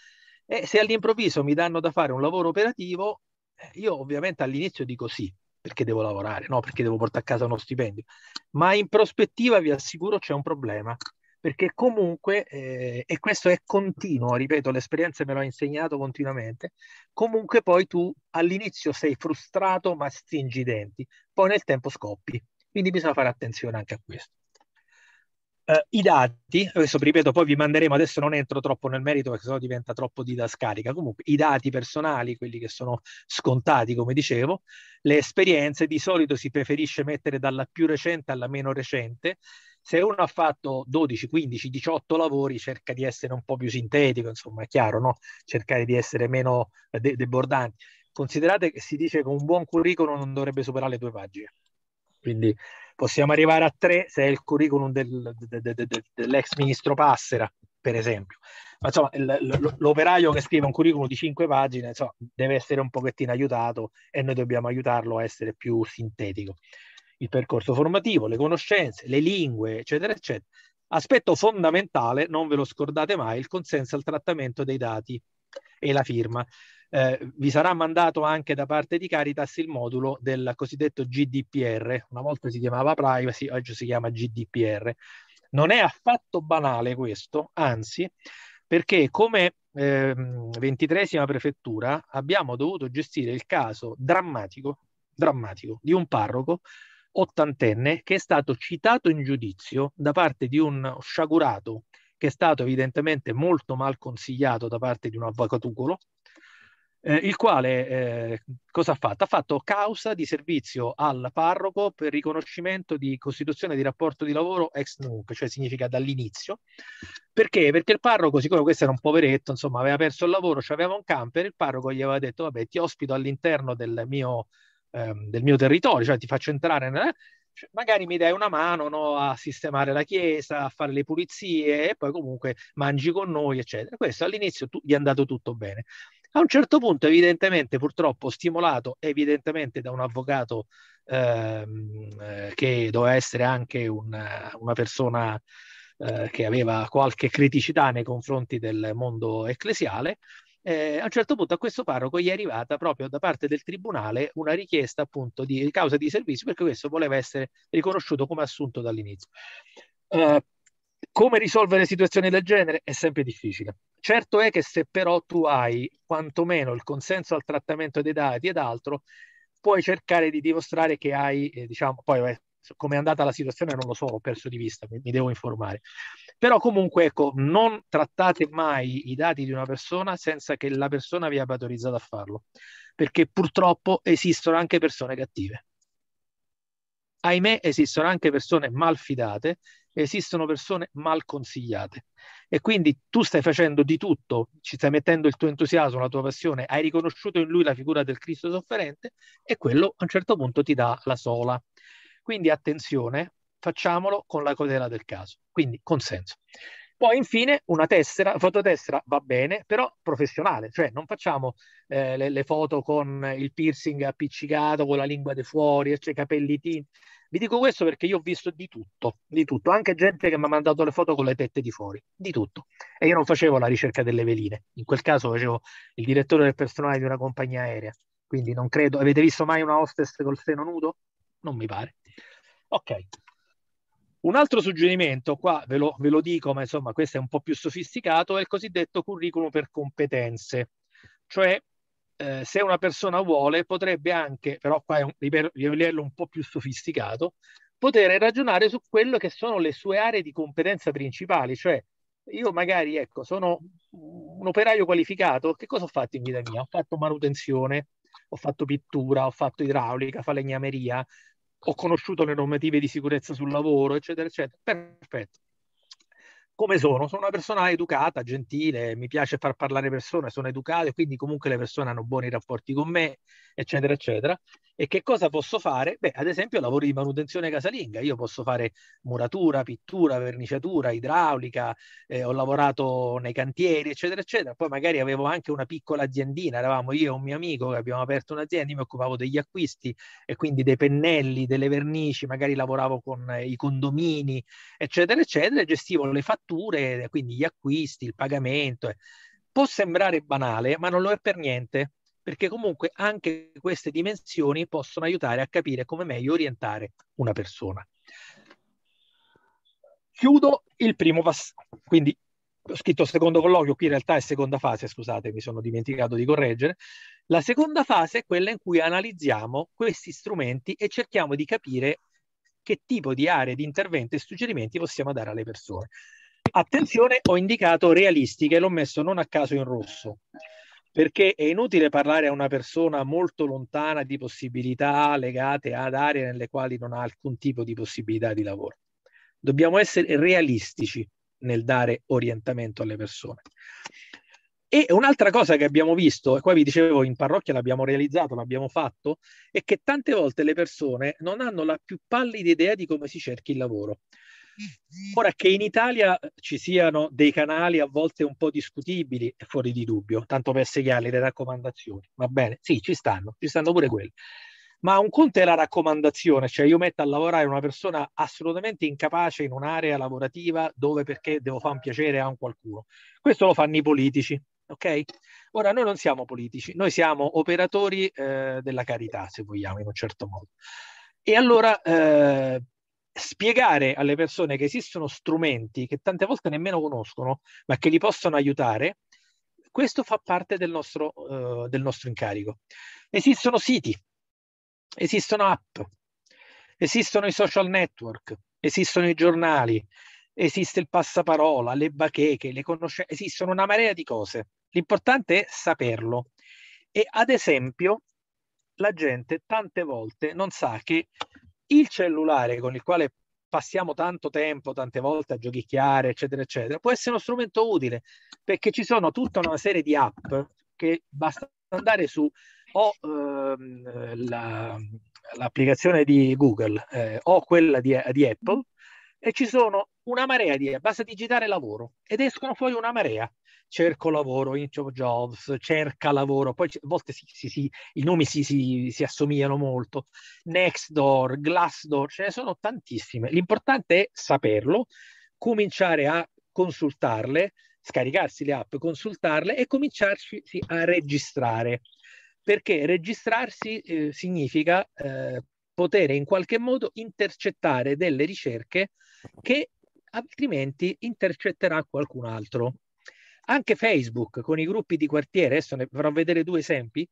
e se all'improvviso mi danno da fare un lavoro operativo, eh, io ovviamente all'inizio dico sì, perché devo lavorare, no? perché devo portare a casa uno stipendio, ma in prospettiva vi assicuro c'è un problema, perché comunque, eh, e questo è continuo, ripeto, l'esperienza me l'ha insegnato continuamente, comunque poi tu all'inizio sei frustrato ma stringi i denti, poi nel tempo scoppi, quindi bisogna fare attenzione anche a questo. Uh, I dati, adesso ripeto, poi vi manderemo, adesso non entro troppo nel merito perché sennò diventa troppo didascalica, comunque i dati personali, quelli che sono scontati, come dicevo, le esperienze di solito si preferisce mettere dalla più recente alla meno recente se uno ha fatto 12, 15, 18 lavori, cerca di essere un po' più sintetico, insomma, è chiaro, no? cercare di essere meno eh, de- debordanti. Considerate che si dice che un buon curriculum non dovrebbe superare le due pagine. Quindi possiamo arrivare a tre se è il curriculum del, de, de, dell'ex ministro Passera, per esempio. Ma insomma, l- l'operaio che scrive un curriculum di cinque pagine insomma, deve essere un pochettino aiutato e noi dobbiamo aiutarlo a essere più sintetico il percorso formativo, le conoscenze, le lingue, eccetera, eccetera. Aspetto fondamentale, non ve lo scordate mai, il consenso al trattamento dei dati e la firma. Eh, vi sarà mandato anche da parte di Caritas il modulo del cosiddetto GDPR, una volta si chiamava privacy, oggi si chiama GDPR. Non è affatto banale questo, anzi, perché come ehm, ventitresima 23 prefettura abbiamo dovuto gestire il caso drammatico, drammatico di un parroco ottantenne che è stato citato in giudizio da parte di un sciagurato che è stato evidentemente molto mal consigliato da parte di un avvocatucolo, eh, il quale eh, cosa ha fatto? Ha fatto causa di servizio al parroco per riconoscimento di costituzione di rapporto di lavoro ex nunc, cioè significa dall'inizio. Perché? Perché il parroco, siccome questo era un poveretto, insomma, aveva perso il lavoro, cioè aveva un camper, il parroco gli aveva detto, vabbè, ti ospito all'interno del mio ehm, del mio territorio, cioè ti faccio entrare, nella... Eh, cioè, magari mi dai una mano no, a sistemare la chiesa, a fare le pulizie e poi comunque mangi con noi, eccetera. Questo all'inizio tu, gli è andato tutto bene. A un certo punto, evidentemente, purtroppo stimolato evidentemente da un avvocato ehm, eh, che doveva essere anche una, una persona eh, che aveva qualche criticità nei confronti del mondo ecclesiale, eh, a un certo punto a questo parroco gli è arrivata proprio da parte del tribunale una richiesta appunto di causa di servizio perché questo voleva essere riconosciuto come assunto dall'inizio. Uh, come risolvere situazioni del genere è sempre difficile. Certo è che se però tu hai quantomeno il consenso al trattamento dei dati ed altro, puoi cercare di dimostrare che hai, eh, diciamo, poi come è andata la situazione non lo so, ho perso di vista, mi, mi devo informare. Però comunque, ecco, non trattate mai i dati di una persona senza che la persona vi abbia autorizzato a farlo, perché purtroppo esistono anche persone cattive. Ahimè, esistono anche persone malfidate, esistono persone mal consigliate e quindi tu stai facendo di tutto, ci stai mettendo il tuo entusiasmo, la tua passione, hai riconosciuto in lui la figura del Cristo sofferente e quello a un certo punto ti dà la sola. Quindi attenzione, facciamolo con la cautela del caso, quindi consenso. Poi infine una tessera, fototessera va bene, però professionale, cioè non facciamo eh, le, le, foto con il piercing appiccicato, con la lingua di fuori, cioè, i capelli tinti. Vi dico questo perché io ho visto di tutto, di tutto, anche gente che mi ha mandato le foto con le tette di fuori, di tutto. E io non facevo la ricerca delle veline, in quel caso facevo il direttore del personale di una compagnia aerea, quindi non credo. Avete visto mai una hostess col seno nudo? Non mi pare. Ok. Un altro suggerimento, qua ve lo, ve lo dico, ma insomma questo è un po' più sofisticato, è il cosiddetto curriculum per competenze. Cioè, eh, se una persona vuole, potrebbe anche, però qua è un livello un po' più sofisticato, poter ragionare su quello che sono le sue aree di competenza principali, cioè io magari ecco, sono un operaio qualificato, che cosa ho fatto in vita mia? Ho fatto manutenzione, ho fatto pittura, ho fatto idraulica, falegnameria, ho conosciuto le normative di sicurezza sul lavoro, eccetera, eccetera. Perfetto. Come sono? Sono una persona educata, gentile, mi piace far parlare persone, sono educato e quindi comunque le persone hanno buoni rapporti con me, eccetera, eccetera. E che cosa posso fare? Beh, ad esempio lavori di manutenzione casalinga, io posso fare muratura, pittura, verniciatura, idraulica, eh, ho lavorato nei cantieri, eccetera, eccetera. Poi magari avevo anche una piccola aziendina, eravamo io e un mio amico che abbiamo aperto un'azienda, io mi occupavo degli acquisti e quindi dei pennelli, delle vernici, magari lavoravo con eh, i condomini, eccetera, eccetera, e gestivo le fatture, quindi gli acquisti, il pagamento. Può sembrare banale, ma non lo è per niente perché comunque anche queste dimensioni possono aiutare a capire come meglio orientare una persona. Chiudo il primo passaggio, quindi ho scritto secondo colloquio, qui in realtà è seconda fase, scusate, mi sono dimenticato di correggere. La seconda fase è quella in cui analizziamo questi strumenti e cerchiamo di capire che tipo di aree di intervento e suggerimenti possiamo dare alle persone. Attenzione, ho indicato realistiche, l'ho messo non a caso in rosso perché è inutile parlare a una persona molto lontana di possibilità legate ad aree nelle quali non ha alcun tipo di possibilità di lavoro. Dobbiamo essere realistici nel dare orientamento alle persone. E un'altra cosa che abbiamo visto, e qua vi dicevo in parrocchia l'abbiamo realizzato, l'abbiamo fatto, è che tante volte le persone non hanno la più pallida idea di come si cerchi il lavoro. Ora che in Italia ci siano dei canali a volte un po' discutibili, è fuori di dubbio, tanto per segnare le raccomandazioni, va bene? Sì, ci stanno, ci stanno pure quelli. Ma un conto è la raccomandazione, cioè io metto a lavorare una persona assolutamente incapace in un'area lavorativa dove perché devo fare un piacere a un qualcuno. Questo lo fanno i politici, ok? Ora noi non siamo politici, noi siamo operatori eh, della carità, se vogliamo, in un certo modo. E allora eh, spiegare alle persone che esistono strumenti che tante volte nemmeno conoscono, ma che li possono aiutare, questo fa parte del nostro, uh, del nostro incarico. Esistono siti, esistono app, esistono i social network, esistono i giornali, esiste il passaparola, le bacheche, le conoscenze, esistono una marea di cose. L'importante è saperlo. E ad esempio, la gente tante volte non sa che il cellulare con il quale passiamo tanto tempo, tante volte a giochicchiare, eccetera, eccetera, può essere uno strumento utile perché ci sono tutta una serie di app che basta andare su o ehm, la, l'applicazione di Google eh, o quella di, di, Apple e ci sono una marea di app, basta digitare lavoro ed escono fuori una marea cerco lavoro, intro jobs, cerca lavoro, poi a volte si, si, si, i nomi si, assomigliano molto, Nextdoor, Glassdoor, ce ne sono tantissime. L'importante è saperlo, cominciare a consultarle, scaricarsi le app, consultarle e cominciarci a registrare. Perché registrarsi eh, significa eh, poter in qualche modo intercettare delle ricerche che altrimenti intercetterà qualcun altro. Anche Facebook con i gruppi di quartiere, adesso ne farò vedere due esempi,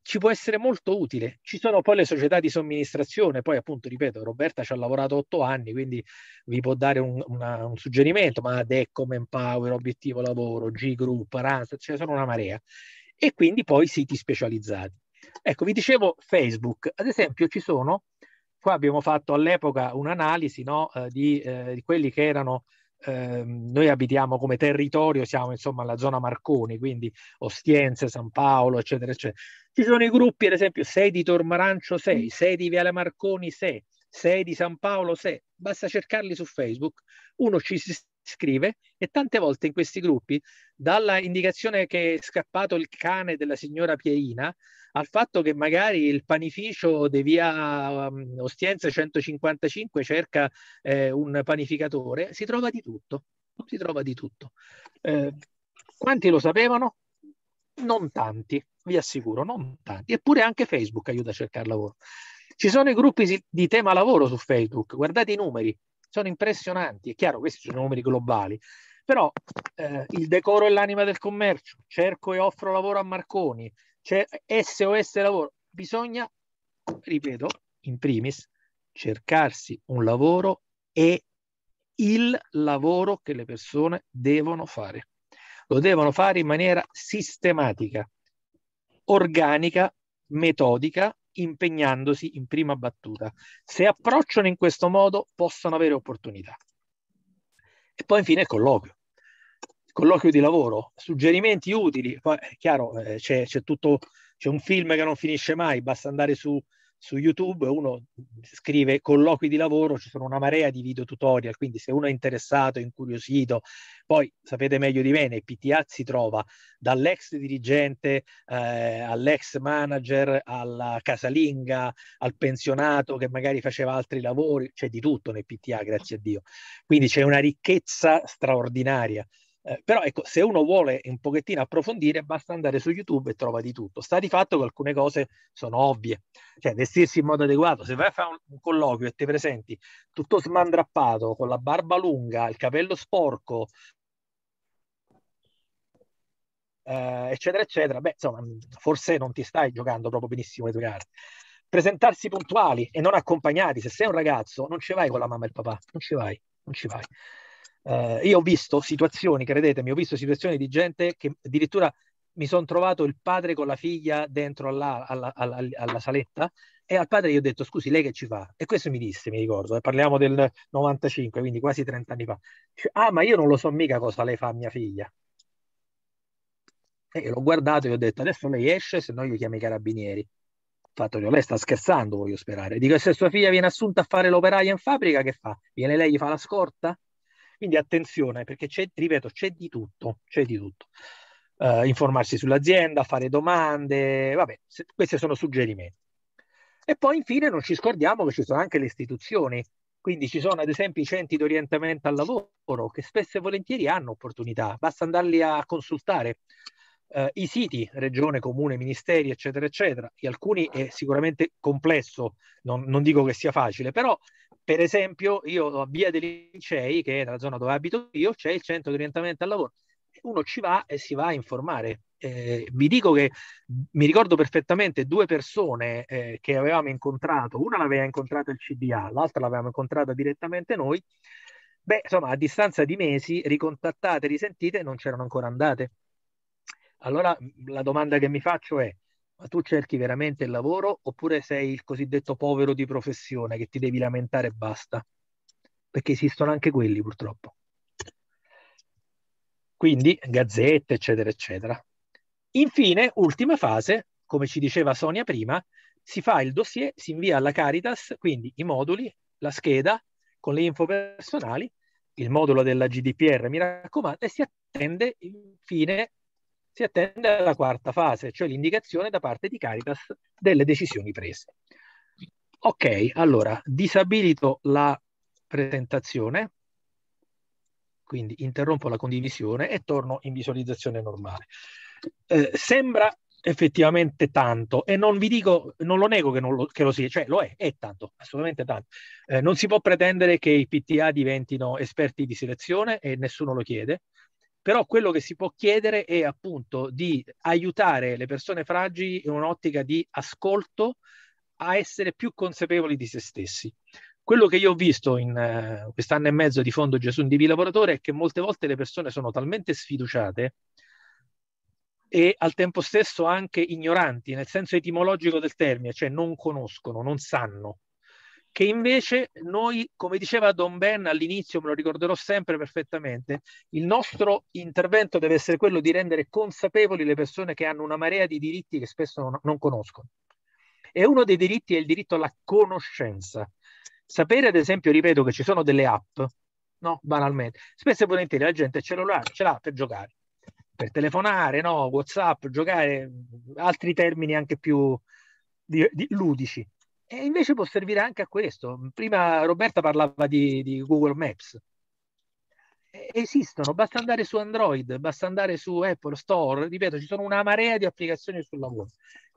ci può essere molto utile. Ci sono poi le società di somministrazione, poi appunto, ripeto, Roberta ci ha lavorato otto anni, quindi vi può dare un, una, un suggerimento, ma DECO, Manpower, Obiettivo Lavoro, G-Group, RAS, ce ne sono una marea. E quindi poi siti specializzati. Ecco, vi dicevo Facebook, ad esempio ci sono, qua abbiamo fatto all'epoca un'analisi no, eh, di, eh, di quelli che erano Ehm, noi abitiamo come territorio, siamo insomma la zona Marconi, quindi Ostiense, San Paolo, eccetera, eccetera. Ci sono i gruppi, ad esempio, 6 di Tormarancio 6, 6 mm. di Viale Marconi 6, 6 di San Paolo 6. Basta cercarli su Facebook, uno ci si scrive e tante volte in questi gruppi, dalla indicazione che è scappato il cane della signora Pierina al fatto che magari il panificio di via um, Ostienza 155 cerca eh, un panificatore, si trova di tutto, si trova di tutto. Eh, quanti lo sapevano? Non tanti, vi assicuro, non tanti. Eppure anche Facebook aiuta a cercare lavoro. Ci sono i gruppi di tema lavoro su Facebook, guardate i numeri, sono impressionanti. È chiaro, questi sono numeri globali, però eh, il decoro è l'anima del commercio. Cerco e offro lavoro a Marconi, c'è SOS lavoro. Bisogna, ripeto, in primis, cercarsi un lavoro e il lavoro che le persone devono fare. Lo devono fare in maniera sistematica, organica, metodica impegnandosi in prima battuta. Se approcciano in questo modo possono avere opportunità. E poi infine il colloquio. colloquio di lavoro, suggerimenti utili, poi è chiaro eh, c'è, c'è, tutto, c'è un film che non finisce mai, basta andare su, su YouTube uno scrive colloqui di lavoro, ci sono una marea di video tutorial, quindi se uno è interessato, incuriosito poi sapete meglio di me, nei PTA si trova dall'ex dirigente eh, all'ex manager, alla casalinga, al pensionato che magari faceva altri lavori, c'è di tutto nei PTA, grazie a Dio. Quindi c'è una ricchezza straordinaria. Eh, però ecco, se uno vuole un pochettino approfondire, basta andare su YouTube e trova di tutto. Sta di fatto che alcune cose sono ovvie, cioè vestirsi in modo adeguato. Se vai a fare un, un colloquio e ti presenti tutto smandrappato, con la barba lunga, il capello sporco, eh, eccetera, eccetera, beh, insomma, forse non ti stai giocando proprio benissimo le tue carte. Presentarsi puntuali e non accompagnati, se sei un ragazzo, non ci vai con la mamma e il papà, non ci vai, non ci vai. Eh, io ho visto situazioni, credetemi, ho visto situazioni di gente che addirittura mi sono trovato il padre con la figlia dentro alla, alla, alla, alla, saletta e al padre gli ho detto scusi lei che ci fa? E questo mi disse, mi ricordo, eh, parliamo del 95, quindi quasi 30 anni fa. ah ma io non lo so mica cosa lei fa a mia figlia. E l'ho guardato e ho detto adesso lei esce, se no io chiamo i carabinieri. Fatto lei sta scherzando, voglio sperare. Dico, se sua figlia viene assunta a fare l'operaia in fabbrica, che fa? Viene lei, gli fa la scorta? Quindi attenzione, perché c'è, ripeto, c'è di tutto, c'è di tutto. Uh, informarsi sull'azienda, fare domande, vabbè, se, questi sono suggerimenti. E poi infine non ci scordiamo che ci sono anche le istituzioni, quindi ci sono ad esempio i centri di orientamento al lavoro che spesso e volentieri hanno opportunità, basta andarli a consultare eh, i siti, regione, comune, ministeri, eccetera, eccetera, e alcuni è sicuramente complesso, non, non dico che sia facile, però per esempio io a Via dei Lincei, che è la zona dove abito io, c'è il centro di orientamento al lavoro, uno ci va e si va a informare. Eh, vi dico che mi ricordo perfettamente due persone eh, che avevamo incontrato, una l'aveva incontrata il CDA, l'altra l'avevamo incontrata direttamente noi. Beh, insomma, a distanza di mesi, ricontattate, risentite, non c'erano ancora andate. Allora la domanda che mi faccio è, ma tu cerchi veramente il lavoro oppure sei il cosiddetto povero di professione che ti devi lamentare e basta? Perché esistono anche quelli purtroppo. Quindi gazzette, eccetera, eccetera. Infine, ultima fase, come ci diceva Sonia prima, si fa il dossier, si invia alla Caritas, quindi i moduli, la scheda con le info personali, il modulo della GDPR, mi raccomando, e si attende infine si attende alla quarta fase, cioè l'indicazione da parte di Caritas delle decisioni prese. Ok, allora disabilito la presentazione, quindi interrompo la condivisione e torno in visualizzazione normale. Eh, sembra effettivamente tanto e non vi dico, non lo nego che, non lo, che lo sia, cioè lo è, è tanto, assolutamente tanto. Eh, non si può pretendere che i PTA diventino esperti di selezione e nessuno lo chiede, però quello che si può chiedere è appunto di aiutare le persone fragili in un'ottica di ascolto a essere più consapevoli di se stessi. Quello che io ho visto in eh, quest'anno e mezzo di Fondo Gesù di Lavoratore è che molte volte le persone sono talmente sfiduciate e al tempo stesso anche ignoranti, nel senso etimologico del termine, cioè non conoscono, non sanno che invece noi, come diceva Don Ben all'inizio, me lo ricorderò sempre perfettamente, il nostro intervento deve essere quello di rendere consapevoli le persone che hanno una marea di diritti che spesso non, non conoscono. E uno dei diritti è il diritto alla conoscenza. Sapere, ad esempio, ripeto, che ci sono delle app, no? Banalmente. Spesso e volentieri la gente ce l'ha, ce l'ha per giocare, per telefonare, no? WhatsApp, giocare, altri termini anche più di, di, ludici. E invece può servire anche a questo. Prima Roberta parlava di, di Google Maps. Esistono, basta andare su Android, basta andare su Apple Store, ripeto, ci sono una marea di applicazioni sul lavoro,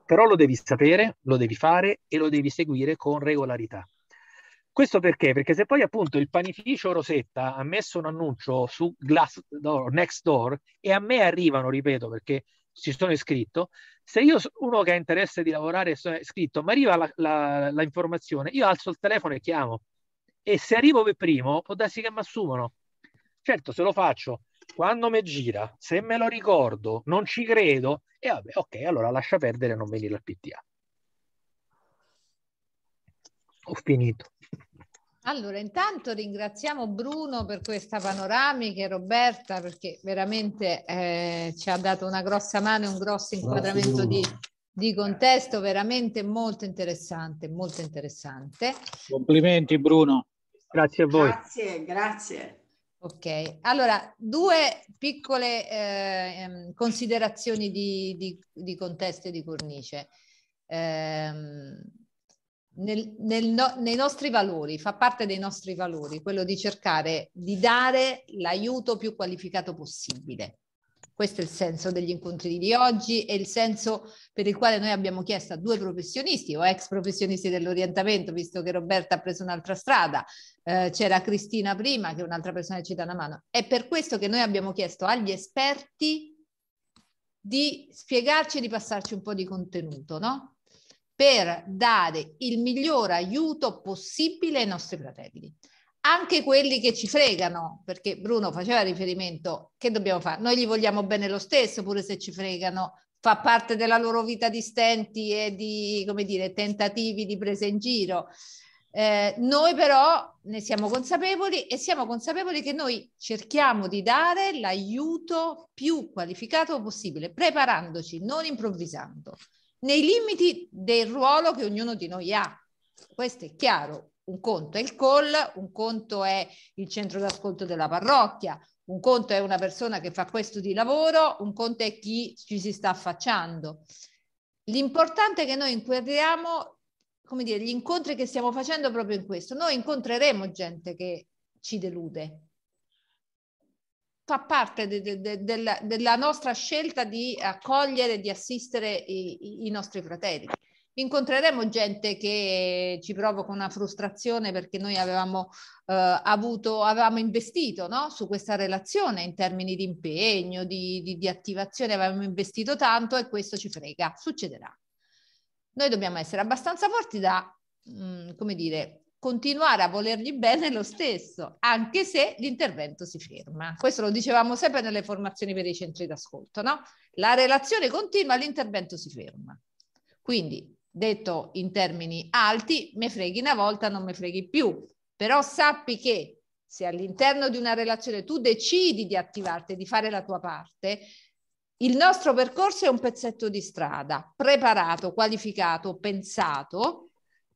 però lo devi sapere, lo devi fare e lo devi seguire con regolarità. Questo perché? Perché se poi appunto il panificio Rosetta ha messo un annuncio su Glassdoor, Nextdoor e a me arrivano, ripeto, perché ci sono iscritto, se io uno che ha interesse di lavorare è scritto, mi arriva la, la, la, informazione, io alzo il telefono e chiamo. E se arrivo per primo, può darsi che mi assumono. Certo, se lo faccio quando mi gira, se me lo ricordo, non ci credo, e vabbè, ok, allora lascia perdere e non venire al PTA. Ho finito. Allora, intanto ringraziamo Bruno per questa panoramica e Roberta perché veramente eh, ci ha dato una grossa mano e un grosso inquadramento di, di, contesto veramente molto interessante, molto interessante. Complimenti Bruno, grazie a voi. Grazie, grazie. Ok, allora due piccole eh, ehm, considerazioni di, di, di, contesto e di cornice. Eh, nel, nel no, nei nostri valori, fa parte dei nostri valori, quello di cercare di dare l'aiuto più qualificato possibile. Questo è il senso degli incontri di oggi e il senso per il quale noi abbiamo chiesto a due professionisti o ex professionisti dell'orientamento, visto che Roberta ha preso un'altra strada, eh, c'era Cristina prima che un'altra persona ci dà una mano. È per questo che noi abbiamo chiesto agli esperti di spiegarci e di passarci un po' di contenuto, no? per dare il miglior aiuto possibile ai nostri fratelli. Anche quelli che ci fregano, perché Bruno faceva riferimento, che dobbiamo fare? Noi gli vogliamo bene lo stesso, pure se ci fregano, fa parte della loro vita di stenti e di, come dire, tentativi di presa in giro. Eh, noi però ne siamo consapevoli e siamo consapevoli che noi cerchiamo di dare l'aiuto più qualificato possibile, preparandoci, non improvvisando nei limiti del ruolo che ognuno di noi ha. Questo è chiaro. Un conto è il call, un conto è il centro d'ascolto della parrocchia, un conto è una persona che fa questo di lavoro, un conto è chi ci si sta affacciando. L'importante è che noi inquadriamo, come dire, gli incontri che stiamo facendo proprio in questo. Noi incontreremo gente che ci delude, fa parte de, de, de, della, della, nostra scelta di accogliere, di assistere i, i, nostri fratelli. Incontreremo gente che ci provoca una frustrazione perché noi avevamo, eh, avuto, avevamo investito no? su questa relazione in termini di impegno, di, di, di attivazione, avevamo investito tanto e questo ci frega, succederà. Noi dobbiamo essere abbastanza forti da, mh, mm, come dire, continuare a volergli bene lo stesso, anche se l'intervento si ferma. Questo lo dicevamo sempre nelle formazioni per i centri d'ascolto, no? La relazione continua, l'intervento si ferma. Quindi, detto in termini alti, mi freghi una volta, non mi freghi più, però sappi che se all'interno di una relazione tu decidi di attivarti, di fare la tua parte, il nostro percorso è un pezzetto di strada, preparato, qualificato, pensato,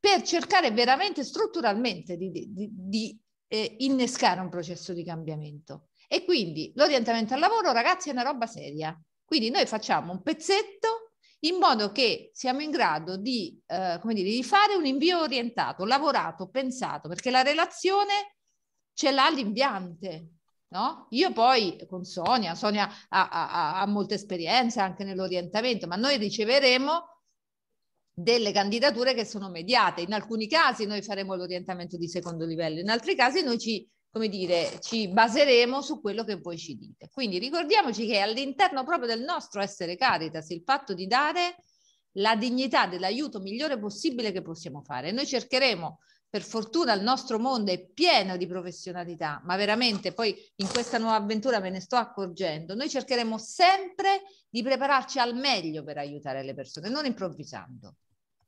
per cercare veramente strutturalmente di, di, di eh, innescare un processo di cambiamento. E quindi l'orientamento al lavoro, ragazzi, è una roba seria. Quindi noi facciamo un pezzetto in modo che siamo in grado di, eh, come dire, di fare un invio orientato, lavorato, pensato, perché la relazione ce l'ha l'inviante. No? Io poi con Sonia, Sonia ha, ha, ha molta esperienza anche nell'orientamento, ma noi riceveremo delle candidature che sono mediate. In alcuni casi noi faremo l'orientamento di secondo livello, in altri casi noi ci, come dire, ci baseremo su quello che voi ci dite. Quindi ricordiamoci che all'interno proprio del nostro essere Caritas il fatto di dare la dignità dell'aiuto migliore possibile che possiamo fare. Noi cercheremo, per fortuna il nostro mondo è pieno di professionalità, ma veramente poi in questa nuova avventura me ne sto accorgendo, noi cercheremo sempre di prepararci al meglio per aiutare le persone, non improvvisando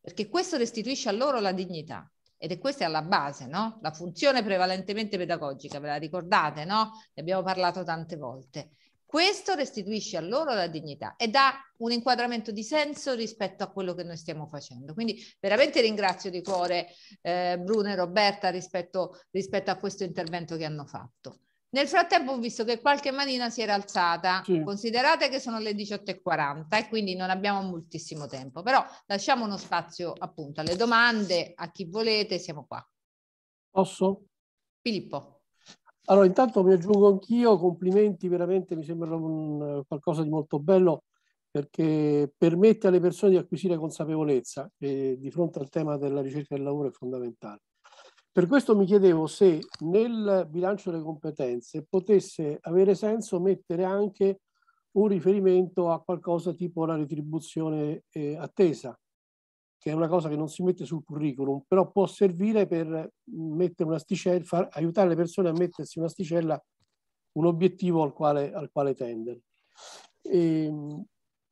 perché questo restituisce a loro la dignità. Ed è questa è alla base, no? La funzione prevalentemente pedagogica, ve la ricordate, no? Ne abbiamo parlato tante volte. Questo restituisce a loro la dignità e dà un inquadramento di senso rispetto a quello che noi stiamo facendo. Quindi veramente ringrazio di cuore eh, Bruno e Roberta rispetto, rispetto a questo intervento che hanno fatto. Nel frattempo ho visto che qualche manina si era alzata, sì. considerate che sono le 18.40 e quindi non abbiamo moltissimo tempo, però lasciamo uno spazio appunto alle domande, a chi volete, siamo qua. Posso? Filippo. Allora intanto mi aggiungo anch'io, complimenti veramente, mi sembra un, eh, qualcosa di molto bello perché permette alle persone di acquisire consapevolezza e eh, di fronte al tema della ricerca del lavoro è fondamentale. Per questo mi chiedevo se nel bilancio delle competenze potesse avere senso mettere anche un riferimento a qualcosa tipo la retribuzione eh, attesa, che è una cosa che non si mette sul curriculum, però può servire per mettere un'asticella, far, aiutare le persone a mettersi un'asticella, un obiettivo al quale, al quale tendere. E, ehm,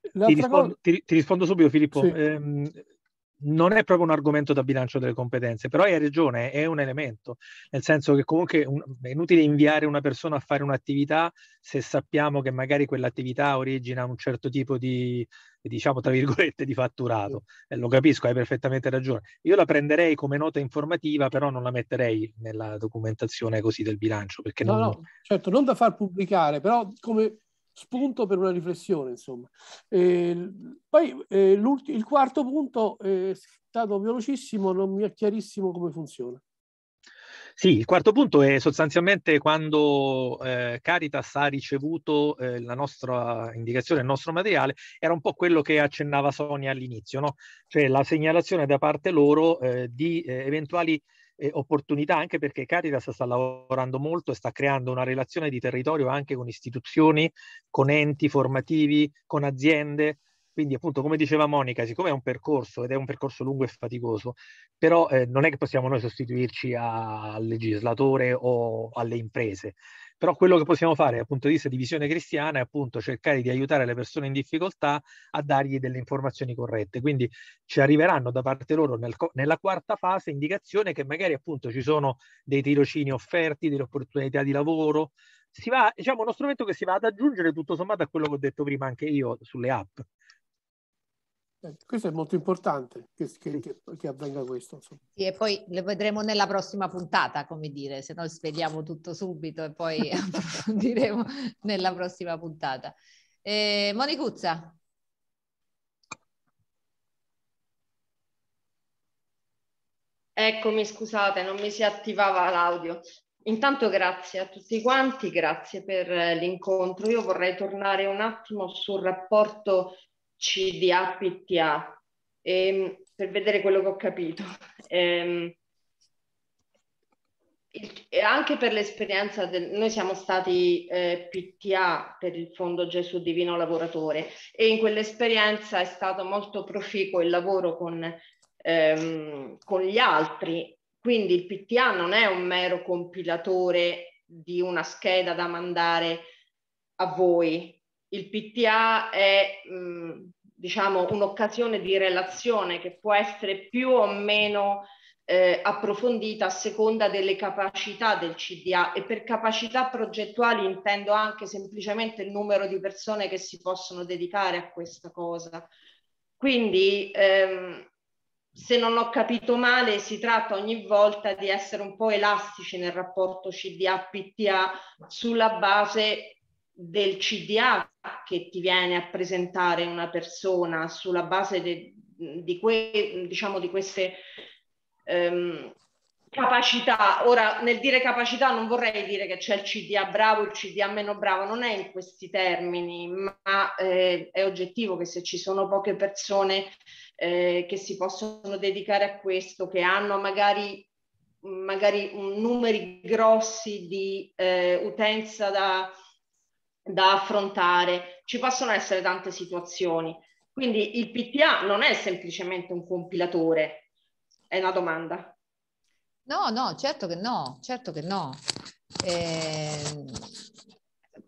ti rispondo, cosa... ti, ti rispondo, subito Filippo. Sì. Eh, non è proprio un argomento da bilancio delle competenze, però hai ragione, è un elemento, nel senso che comunque un, è inutile inviare una persona a fare un'attività se sappiamo che magari quell'attività origina un certo tipo di, diciamo, tra virgolette, di fatturato. Eh, lo capisco, hai perfettamente ragione. Io la prenderei come nota informativa, però non la metterei nella documentazione così del bilancio. Perché no, non... no, certo, non da far pubblicare, però come spunto per una riflessione, insomma. Eh, poi eh, il quarto punto eh, è stato velocissimo, non mi è chiarissimo come funziona. Sì, il quarto punto è sostanzialmente quando eh, Caritas ha ricevuto eh, la nostra indicazione, il nostro materiale, era un po' quello che accennava Sonia all'inizio, no? cioè la segnalazione da parte loro eh, di eh, eventuali eh, opportunità anche perché Caritas sta lavorando molto e sta creando una relazione di territorio anche con istituzioni, con enti formativi, con aziende, quindi appunto come diceva Monica, siccome è un percorso ed è un percorso lungo e faticoso, però eh, non è che possiamo noi sostituirci a, al legislatore o alle imprese. Però quello che possiamo fare dal punto di vista di visione cristiana è appunto cercare di aiutare le persone in difficoltà a dargli delle informazioni corrette. Quindi ci arriveranno da parte loro nel, nella quarta fase indicazione che magari appunto ci sono dei tirocini offerti, delle opportunità di lavoro, si va, diciamo, uno strumento che si va ad aggiungere tutto sommato a quello che ho detto prima anche io sulle app. Certo. questo è molto importante che, che, che, che avvenga questo. Sì, e poi lo vedremo nella prossima puntata, come dire, se no svediamo tutto subito e poi approfondiremo nella prossima puntata. Eh, Monicuzza. Eccomi, scusate, non mi si attivava l'audio. Intanto grazie a tutti quanti, grazie per eh, l'incontro. Io vorrei tornare un attimo sul rapporto CDAPTA, ehm, per vedere quello che ho capito. Ehm, e, il, anche per l'esperienza, del, noi siamo stati eh, PTA per il Fondo Gesù Divino Lavoratore e in quell'esperienza è stato molto proficuo il lavoro con, ehm, con gli altri. Quindi il PTA non è un mero compilatore di una scheda da mandare a voi, il PTA è mh, diciamo un'occasione di relazione che può essere più o meno eh, approfondita a seconda delle capacità del CDA e per capacità progettuali intendo anche semplicemente il numero di persone che si possono dedicare a questa cosa. Quindi ehm, se non ho capito male si tratta ogni volta di essere un po' elastici nel rapporto CDA-PTA sulla base del CDA che ti viene a presentare una persona sulla base de, di, que, diciamo, di queste ehm, capacità. Ora, nel dire capacità non vorrei dire che c'è il CDA bravo, il CDA meno bravo, non è in questi termini, ma eh, è oggettivo che se ci sono poche persone eh, che si possono dedicare a questo, che hanno magari magari numeri grossi di eh, utenza da, da affrontare, ci possono essere tante situazioni. Quindi il PTA non è semplicemente un compilatore, è una domanda. No, no, certo che no, certo che no. Eh,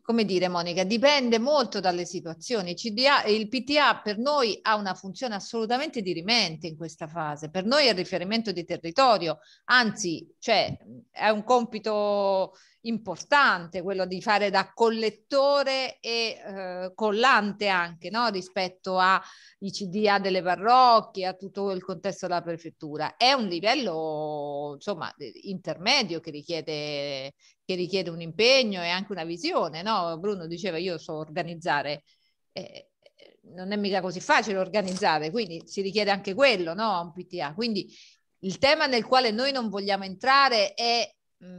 come dire Monica, dipende molto dalle situazioni. CDA, il PTA per noi ha una funzione assolutamente dirimente in questa fase, per noi è il riferimento di territorio, anzi cioè, è un compito importante, quello di fare da collettore e eh, collante anche no? rispetto ai CDA delle parrocchie, a tutto il contesto della prefettura. È un livello insomma eh, intermedio che richiede, che richiede un impegno e anche una visione. No? Bruno diceva io so organizzare. Eh, eh non è mica così facile organizzare, quindi si richiede anche quello, no? Un PTA. Quindi il tema nel quale noi non vogliamo entrare è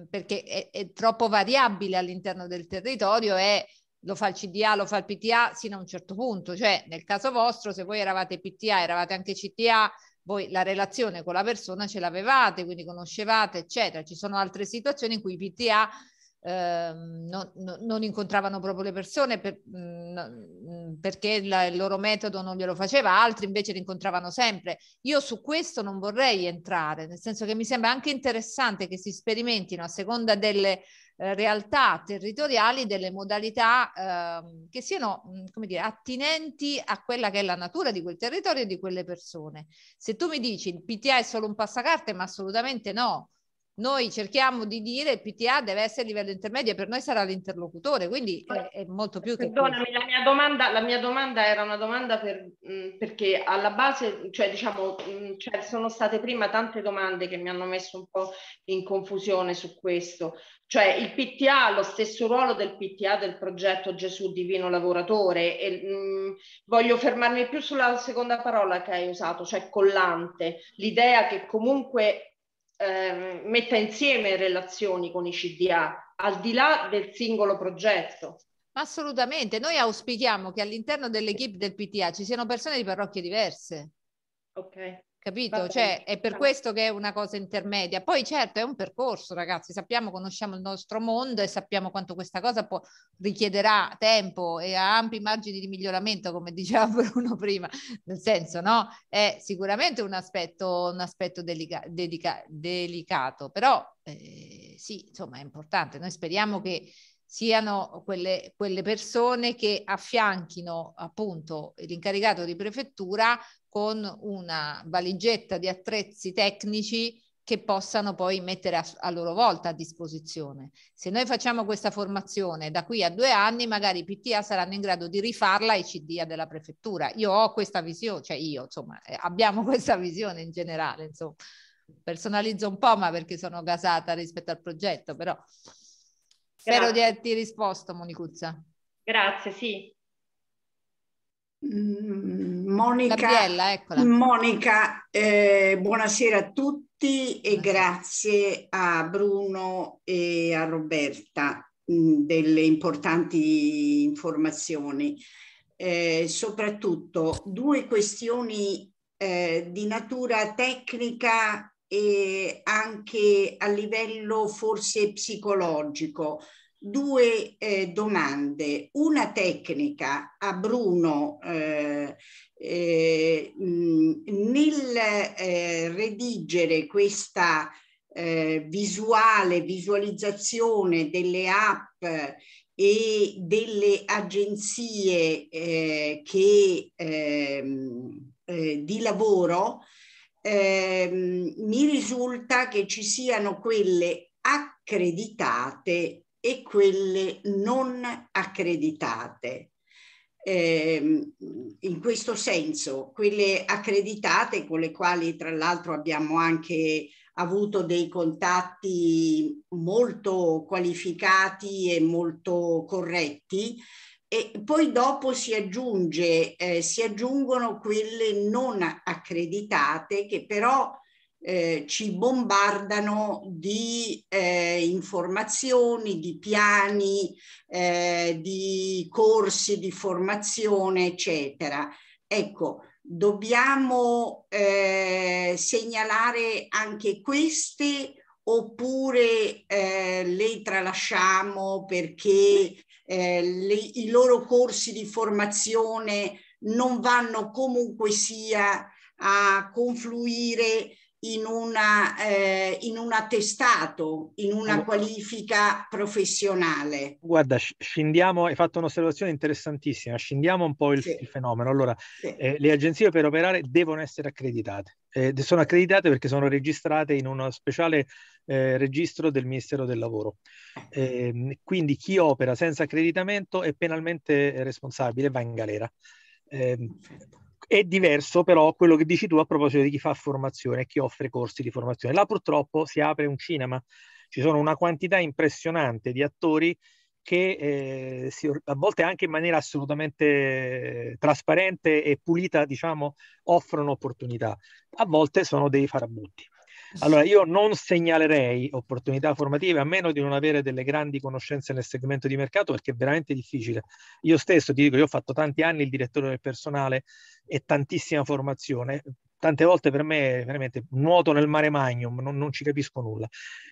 perché è, è, troppo variabile all'interno del territorio e lo fa il CDA, lo fa il PTA sino a un certo punto, cioè nel caso vostro se voi eravate PTA, eravate anche CTA, voi la relazione con la persona ce l'avevate, quindi conoscevate, eccetera. Ci sono altre situazioni in cui i PTA Ehm, non, non, incontravano proprio le persone per, mm, mm, perché la, il loro metodo non glielo faceva, altri invece li incontravano sempre. Io su questo non vorrei entrare, nel senso che mi sembra anche interessante che si sperimentino a seconda delle eh, realtà territoriali delle modalità eh, che siano mm, come dire, attinenti a quella che è la natura di quel territorio e di quelle persone. Se tu mi dici il PTA è solo un passacarte, ma assolutamente no noi cerchiamo di dire il PTA deve essere a livello intermedio e per noi sarà l'interlocutore, quindi è, molto più Perdonami, che... La mia, domanda, la mia domanda era una domanda per, mm, perché alla base, cioè diciamo, mm, cioè, sono state prima tante domande che mi hanno messo un po' in confusione su questo, cioè il PTA ha lo stesso ruolo del PTA del progetto Gesù Divino Lavoratore e mh, mm, voglio fermarmi più sulla seconda parola che hai usato, cioè collante, l'idea che comunque eh, metta insieme relazioni con i CDA, al di là del singolo progetto. Assolutamente, noi auspichiamo che all'interno dell'equipe del PTA ci siano persone di parrocchie diverse. Ok. Capito? cioè, è per questo che è una cosa intermedia. Poi certo è un percorso, ragazzi, sappiamo, conosciamo il nostro mondo e sappiamo quanto questa cosa può, richiederà tempo e ha ampi margini di miglioramento, come diceva Bruno prima, nel senso, no? È sicuramente un aspetto, un aspetto delica, dedica, delicato, però eh, sì, insomma, è importante. Noi speriamo che siano quelle, quelle, persone che affianchino appunto l'incaricato di prefettura con una valigetta di attrezzi tecnici che possano poi mettere a, a, loro volta a disposizione. Se noi facciamo questa formazione da qui a due anni, magari i PTA saranno in grado di rifarla ai CDA della prefettura. Io ho questa visione, cioè io, insomma, eh, abbiamo questa visione in generale, insomma. Personalizzo un po', ma perché sono gasata rispetto al progetto, però Grazie. spero di averti risposto, Monicuzza. Grazie, sì, Mm, Monica, Gabriella, Monica eh, buonasera a tutti e grazie a Bruno e a Roberta mh, mm, delle importanti informazioni. Eh, soprattutto due questioni eh, di natura tecnica e anche a livello forse psicologico due eh, domande, una tecnica a Bruno. Eh, eh, nel eh, redigere questa eh, visuale, visualizzazione delle app eh, e delle agenzie che, ehm, di lavoro, ehm, mi risulta che ci siano quelle accreditate e quelle non accreditate. Eh, in questo senso, quelle accreditate con le quali tra l'altro abbiamo anche avuto dei contatti molto qualificati e molto corretti, e poi dopo si, aggiunge, eh, si aggiungono quelle non accreditate che però eh, ci bombardano di eh, informazioni, di piani, eh, di corsi di formazione, eccetera. Ecco, dobbiamo eh, segnalare anche queste oppure eh, le tralasciamo perché eh, le, i loro corsi di formazione non vanno comunque sia a confluire in, una, eh, in un attestato, in una qualifica professionale. Guarda, scendiamo, hai fatto un'osservazione interessantissima, scendiamo un po' il, sì. il fenomeno. Allora, sì. eh, le agenzie per operare devono essere accreditate. Eh, sono accreditate perché sono registrate in uno speciale eh, registro del Ministero del Lavoro. Ecco. Ehm, quindi chi opera senza accreditamento è penalmente responsabile, va in galera. Eh, è diverso però quello che dici tu a proposito di chi fa formazione, chi offre corsi di formazione. Là purtroppo si apre un cinema, ci sono una quantità impressionante di attori che eh, si, a volte anche in maniera assolutamente trasparente e pulita, diciamo, offrono opportunità. A volte sono dei farabutti. Allora, io non segnalerei opportunità formative a meno di non avere delle grandi conoscenze nel segmento di mercato perché è veramente difficile. Io stesso ti dico, io ho fatto tanti anni il direttore del personale e tantissima formazione. Tante volte per me veramente nuoto nel mare magnum, non, non ci capisco nulla.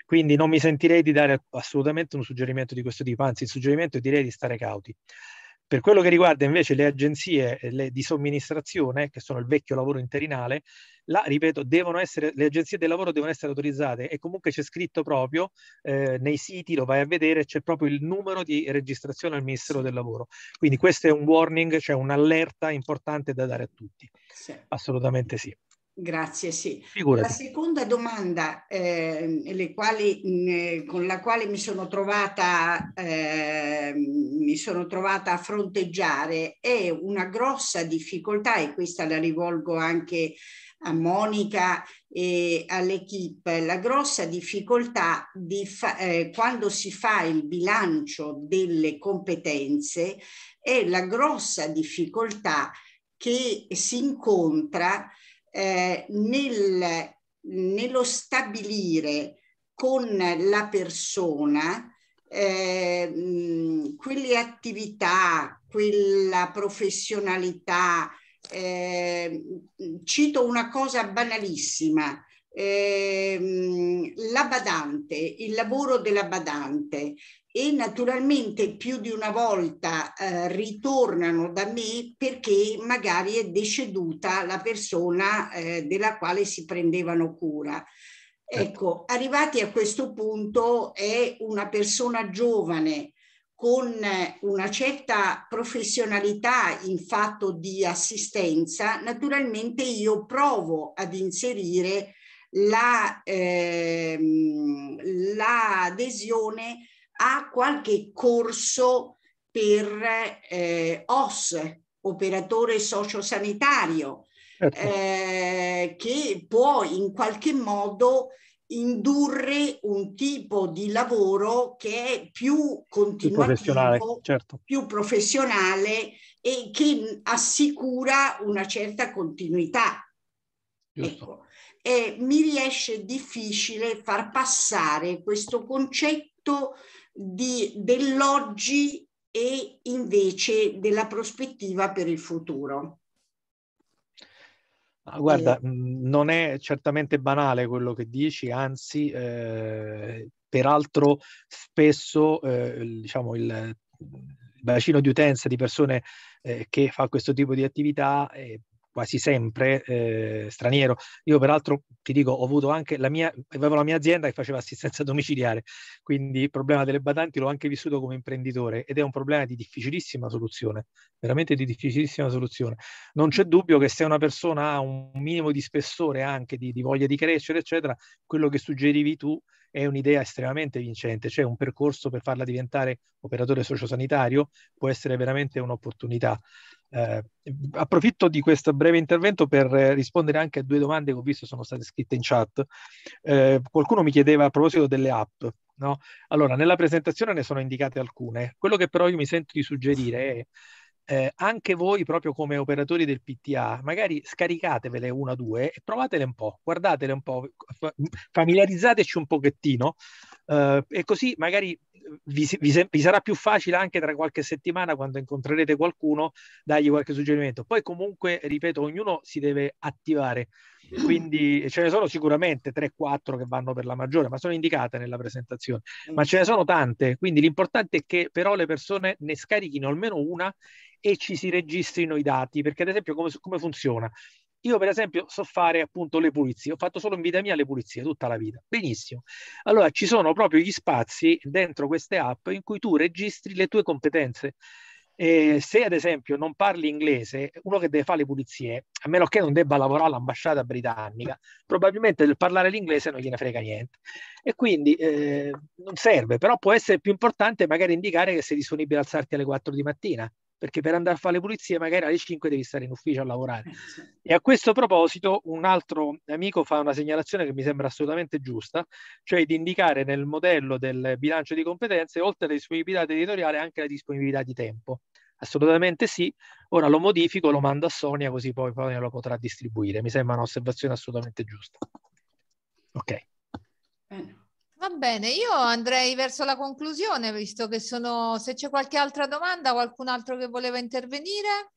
Quindi non mi sentirei di dare assolutamente un suggerimento di questo tipo, anzi il suggerimento è direi di stare cauti. Per quello che riguarda invece le agenzie le di somministrazione, che sono il vecchio lavoro interinale, là, ripeto, devono essere, le agenzie del lavoro devono essere autorizzate e comunque c'è scritto proprio eh, nei siti, lo vai a vedere, c'è proprio il numero di registrazione al Ministero del Lavoro. Quindi questo è un warning, cioè un'allerta importante da dare a tutti. Sì. Assolutamente sì. Grazie, sì. Figurati. La seconda domanda eh, quali, mh, eh, con la quale mi sono, trovata, eh, mi sono trovata a fronteggiare è una grossa difficoltà e questa la rivolgo anche a Monica e all'equipe, la grossa difficoltà di fa, eh, quando si fa il bilancio delle competenze è la grossa difficoltà che si incontra eh, nel, nello stabilire con la persona eh, quelle attività, quella professionalità. Eh, cito una cosa banalissima. Eh, la badante, il lavoro della badante e naturalmente più di una volta eh, ritornano da me perché magari è deceduta la persona eh, della quale si prendevano cura. Certo. Ecco, arrivati a questo punto è una persona giovane con una certa professionalità in fatto di assistenza, naturalmente io provo ad inserire la, ehm, l'adesione a qualche corso per eh, OS, operatore sociosanitario, certo. eh, che può in qualche modo indurre un tipo di lavoro che è più continuativo, più professionale, certo. più professionale e che assicura una certa continuità. Ecco. mi riesce difficile far passare questo concetto di, dell'oggi e invece della prospettiva per il futuro. Guarda, eh. mm, non è certamente banale quello che dici, anzi, eh, peraltro spesso eh, diciamo il bacino di utenza di persone eh, che fa questo tipo di attività eh, quasi sempre eh, straniero. Io peraltro ti dico, ho avuto anche la mia, avevo la mia azienda che faceva assistenza domiciliare, quindi il problema delle badanti l'ho anche vissuto come imprenditore ed è un problema di difficilissima soluzione, veramente di difficilissima soluzione. Non c'è dubbio che se una persona ha un minimo di spessore anche di, di voglia di crescere, eccetera, quello che suggerivi tu è un'idea estremamente vincente, cioè un percorso per farla diventare operatore sociosanitario può essere veramente un'opportunità. Eh, approfitto di questo breve intervento per rispondere anche a due domande che ho visto sono state scritte in chat. Eh, qualcuno mi chiedeva a proposito delle app. No? Allora, nella presentazione ne sono indicate alcune. Quello che però io mi sento di suggerire è eh, anche voi, proprio come operatori del PTA, magari scaricatevele una o due e provatele un po', guardatele un po', familiarizzateci un pochettino eh, e così magari vi, vi, vi, sarà più facile anche tra qualche settimana quando incontrerete qualcuno dargli qualche suggerimento. Poi comunque, ripeto, ognuno si deve attivare, quindi ce ne sono sicuramente 3-4 che vanno per la maggiore, ma sono indicate nella presentazione, ma ce ne sono tante, quindi l'importante è che però le persone ne scarichino almeno una e ci si registrino i dati, perché ad esempio come, come funziona? Io, per esempio, so fare appunto le pulizie, ho fatto solo in vita mia le pulizie tutta la vita. Benissimo. Allora ci sono proprio gli spazi dentro queste app in cui tu registri le tue competenze. Eh, se ad esempio non parli inglese, uno che deve fare le pulizie, a meno che non debba lavorare all'ambasciata britannica, probabilmente del parlare l'inglese non gliene frega niente. E quindi eh, non serve, però può essere più importante magari indicare che sei disponibile ad alzarti alle 4 di mattina perché per andare a fare le pulizie magari alle 5 devi stare in ufficio a lavorare. Eh, e a questo proposito un altro amico fa una segnalazione che mi sembra assolutamente giusta, cioè di indicare nel modello del bilancio di competenze, oltre alla disponibilità territoriale, anche la disponibilità di tempo. Assolutamente sì, ora lo modifico, lo mando a Sonia così poi Sonia lo potrà distribuire. Mi sembra un'osservazione assolutamente giusta. Ok. Bene. Va bene, io andrei verso la conclusione, visto che sono, se c'è qualche altra domanda, qualcun altro che voleva intervenire.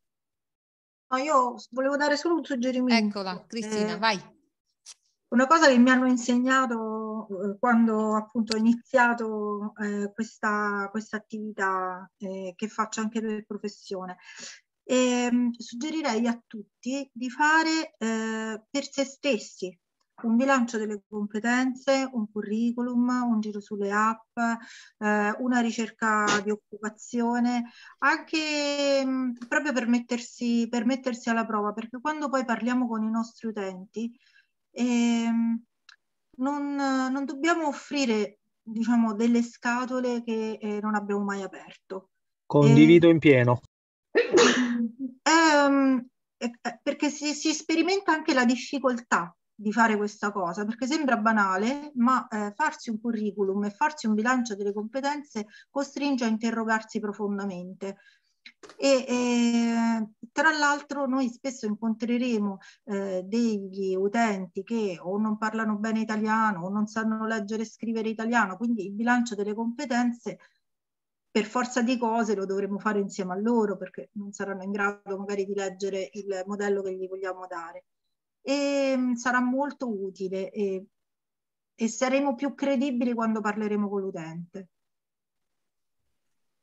No, io volevo dare solo un suggerimento. Eccola, Cristina, eh, vai. Una cosa che mi hanno insegnato eh, quando appunto ho iniziato eh, questa, questa, attività eh, che faccio anche per professione, ehm, suggerirei a tutti di fare eh, per se stessi un bilancio delle competenze, un curriculum, un giro sulle app, eh, una ricerca di occupazione, anche mh, mm, proprio per mettersi, per mettersi, alla prova, perché quando poi parliamo con i nostri utenti eh, non, non, dobbiamo offrire diciamo, delle scatole che eh, non abbiamo mai aperto. Condivido ehm, in pieno. Ehm, perché si, si sperimenta anche la difficoltà di fare questa cosa, perché sembra banale, ma eh, farsi un curriculum e farsi un bilancio delle competenze costringe a interrogarsi profondamente. E, e, tra l'altro noi spesso incontreremo eh, degli utenti che o non parlano bene italiano o non sanno leggere e scrivere italiano, quindi il bilancio delle competenze per forza di cose lo dovremo fare insieme a loro perché non saranno in grado magari di leggere il modello che gli vogliamo dare e mm, sarà molto utile e, e saremo più credibili quando parleremo con l'utente.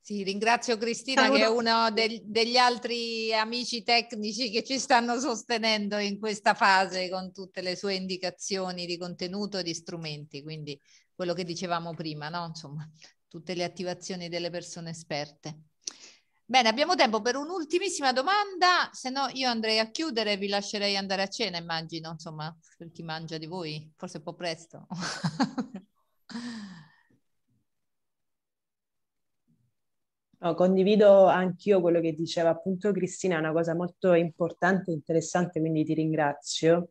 Sì, ringrazio Cristina Saluto. che è uno de degli altri amici tecnici che ci stanno sostenendo in questa fase con tutte le sue indicazioni di contenuto e di strumenti, quindi quello che dicevamo prima, no? Insomma, tutte le attivazioni delle persone esperte. Bene, abbiamo tempo per un'ultimissima domanda, se no io andrei a chiudere e vi lascerei andare a cena, immagino, insomma, per chi mangia di voi, forse un po' presto. No, condivido anch'io quello che diceva appunto Cristina, una cosa molto importante e interessante, quindi ti ringrazio.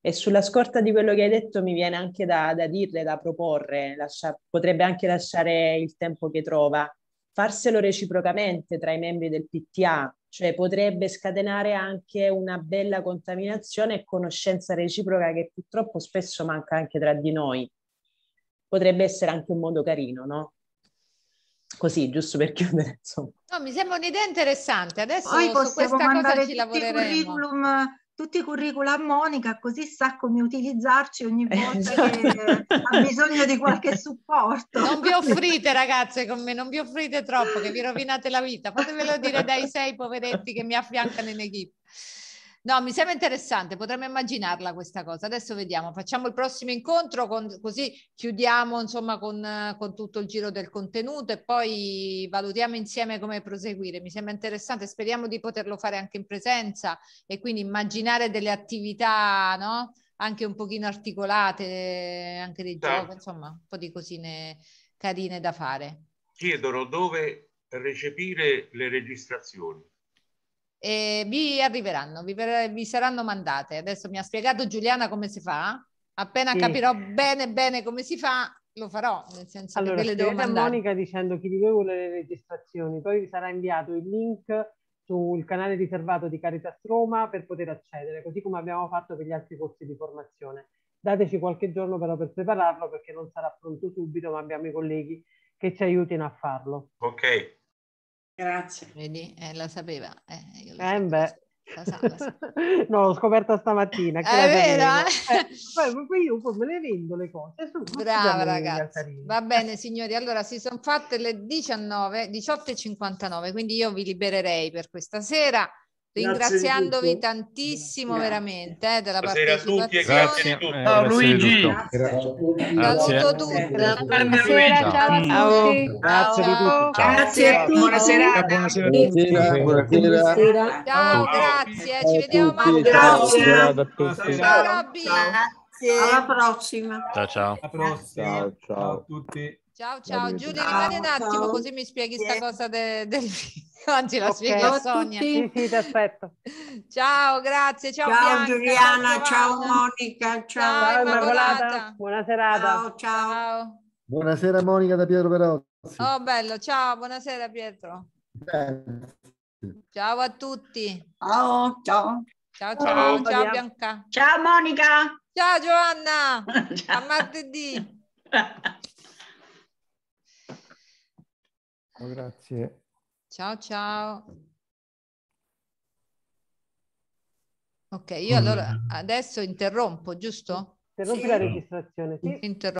E sulla scorta di quello che hai detto mi viene anche da, da dirle, da proporre, lascia, potrebbe anche lasciare il tempo che trova farselo reciprocamente tra i membri del PTA, cioè potrebbe scatenare anche una bella contaminazione e conoscenza reciproca che purtroppo spesso manca anche tra di noi. Potrebbe essere anche un modo carino, no? Così, giusto per chiudere, insomma. No, mi sembra un'idea interessante. Adesso Poi su questa cosa ci lavoreremo. Curriculum tutti i curricula a Monica, così sa come utilizzarci ogni eh, volta esatto. che ha bisogno di qualche supporto. Non vi offrite ragazze con me, non vi offrite troppo che vi rovinate la vita, fatevelo dire dai sei poveretti che mi affiancano in equipe. No, mi sembra interessante, potremmo immaginarla questa cosa. Adesso vediamo, facciamo il prossimo incontro con, così chiudiamo insomma con, con, tutto il giro del contenuto e poi valutiamo insieme come proseguire. Mi sembra interessante, speriamo di poterlo fare anche in presenza e quindi immaginare delle attività no? anche un pochino articolate, anche dei certo. giochi, insomma un po' di cosine carine da fare. Chiedono dove recepire le registrazioni e vi arriveranno, vi, vi, saranno mandate. Adesso mi ha spiegato Giuliana come si fa, appena sì. capirò bene bene come si fa, lo farò, nel senso allora, che le devo mandare. Monica dicendo chi di voi vuole le registrazioni, poi vi sarà inviato il link sul canale riservato di Caritas Roma per poter accedere, così come abbiamo fatto per gli altri corsi di formazione. Dateci qualche giorno però per prepararlo perché non sarà pronto subito, ma abbiamo i colleghi che ci aiutino a farlo. Ok, Grazie. Vedi, eh, la sapeva. Eh, lo eh beh. La sa, la sa. no, l'ho scoperta stamattina. Che è vero? Eh? eh poi io me le vendo le cose. Su, Brava ragazzi. Va bene signori, allora si sono fatte le 19, 18.59, quindi io vi libererei per questa sera ringraziandovi tantissimo grazie. veramente eh, della Buonasera partecipazione. a tutti grazie a tutti. Ciao Luigi. Grazie. Saluto tutti. Buonasera, ciao a tutti. Ciao. Grazie a tutti. Grazie a Buonasera. Buonasera Buonasera. Ciao, grazie. Ci vediamo martedì. Grazie. Ciao Robby. Alla prossima. Ciao ciao. Alla prossima. Ciao ciao a tutti. Ciao, ciao. Giulia, rimani un attimo ciao. così mi spieghi questa cosa de, del Anzi, la okay. spiego a Sonia. Sì, sì, ti aspetto. Ciao, grazie. Ciao, ciao Bianca, Giuliana, ciao Monica, ciao, ciao Immacolata. Buona serata. Ciao, ciao. ciao. Buonasera Monica da Pietro Perozzi. Oh, bello. Ciao, buonasera Pietro. Bene. Ciao a tutti. Ciao, ciao. Ciao, ciao, ciao, ciao Bianca. Ciao Monica. Ciao Giovanna. ciao. A martedì. Oh, grazie. Ciao ciao. Ok, io oh, allora adesso interrompo, giusto? Interrompi sì. la registrazione. Sì. Interrompo.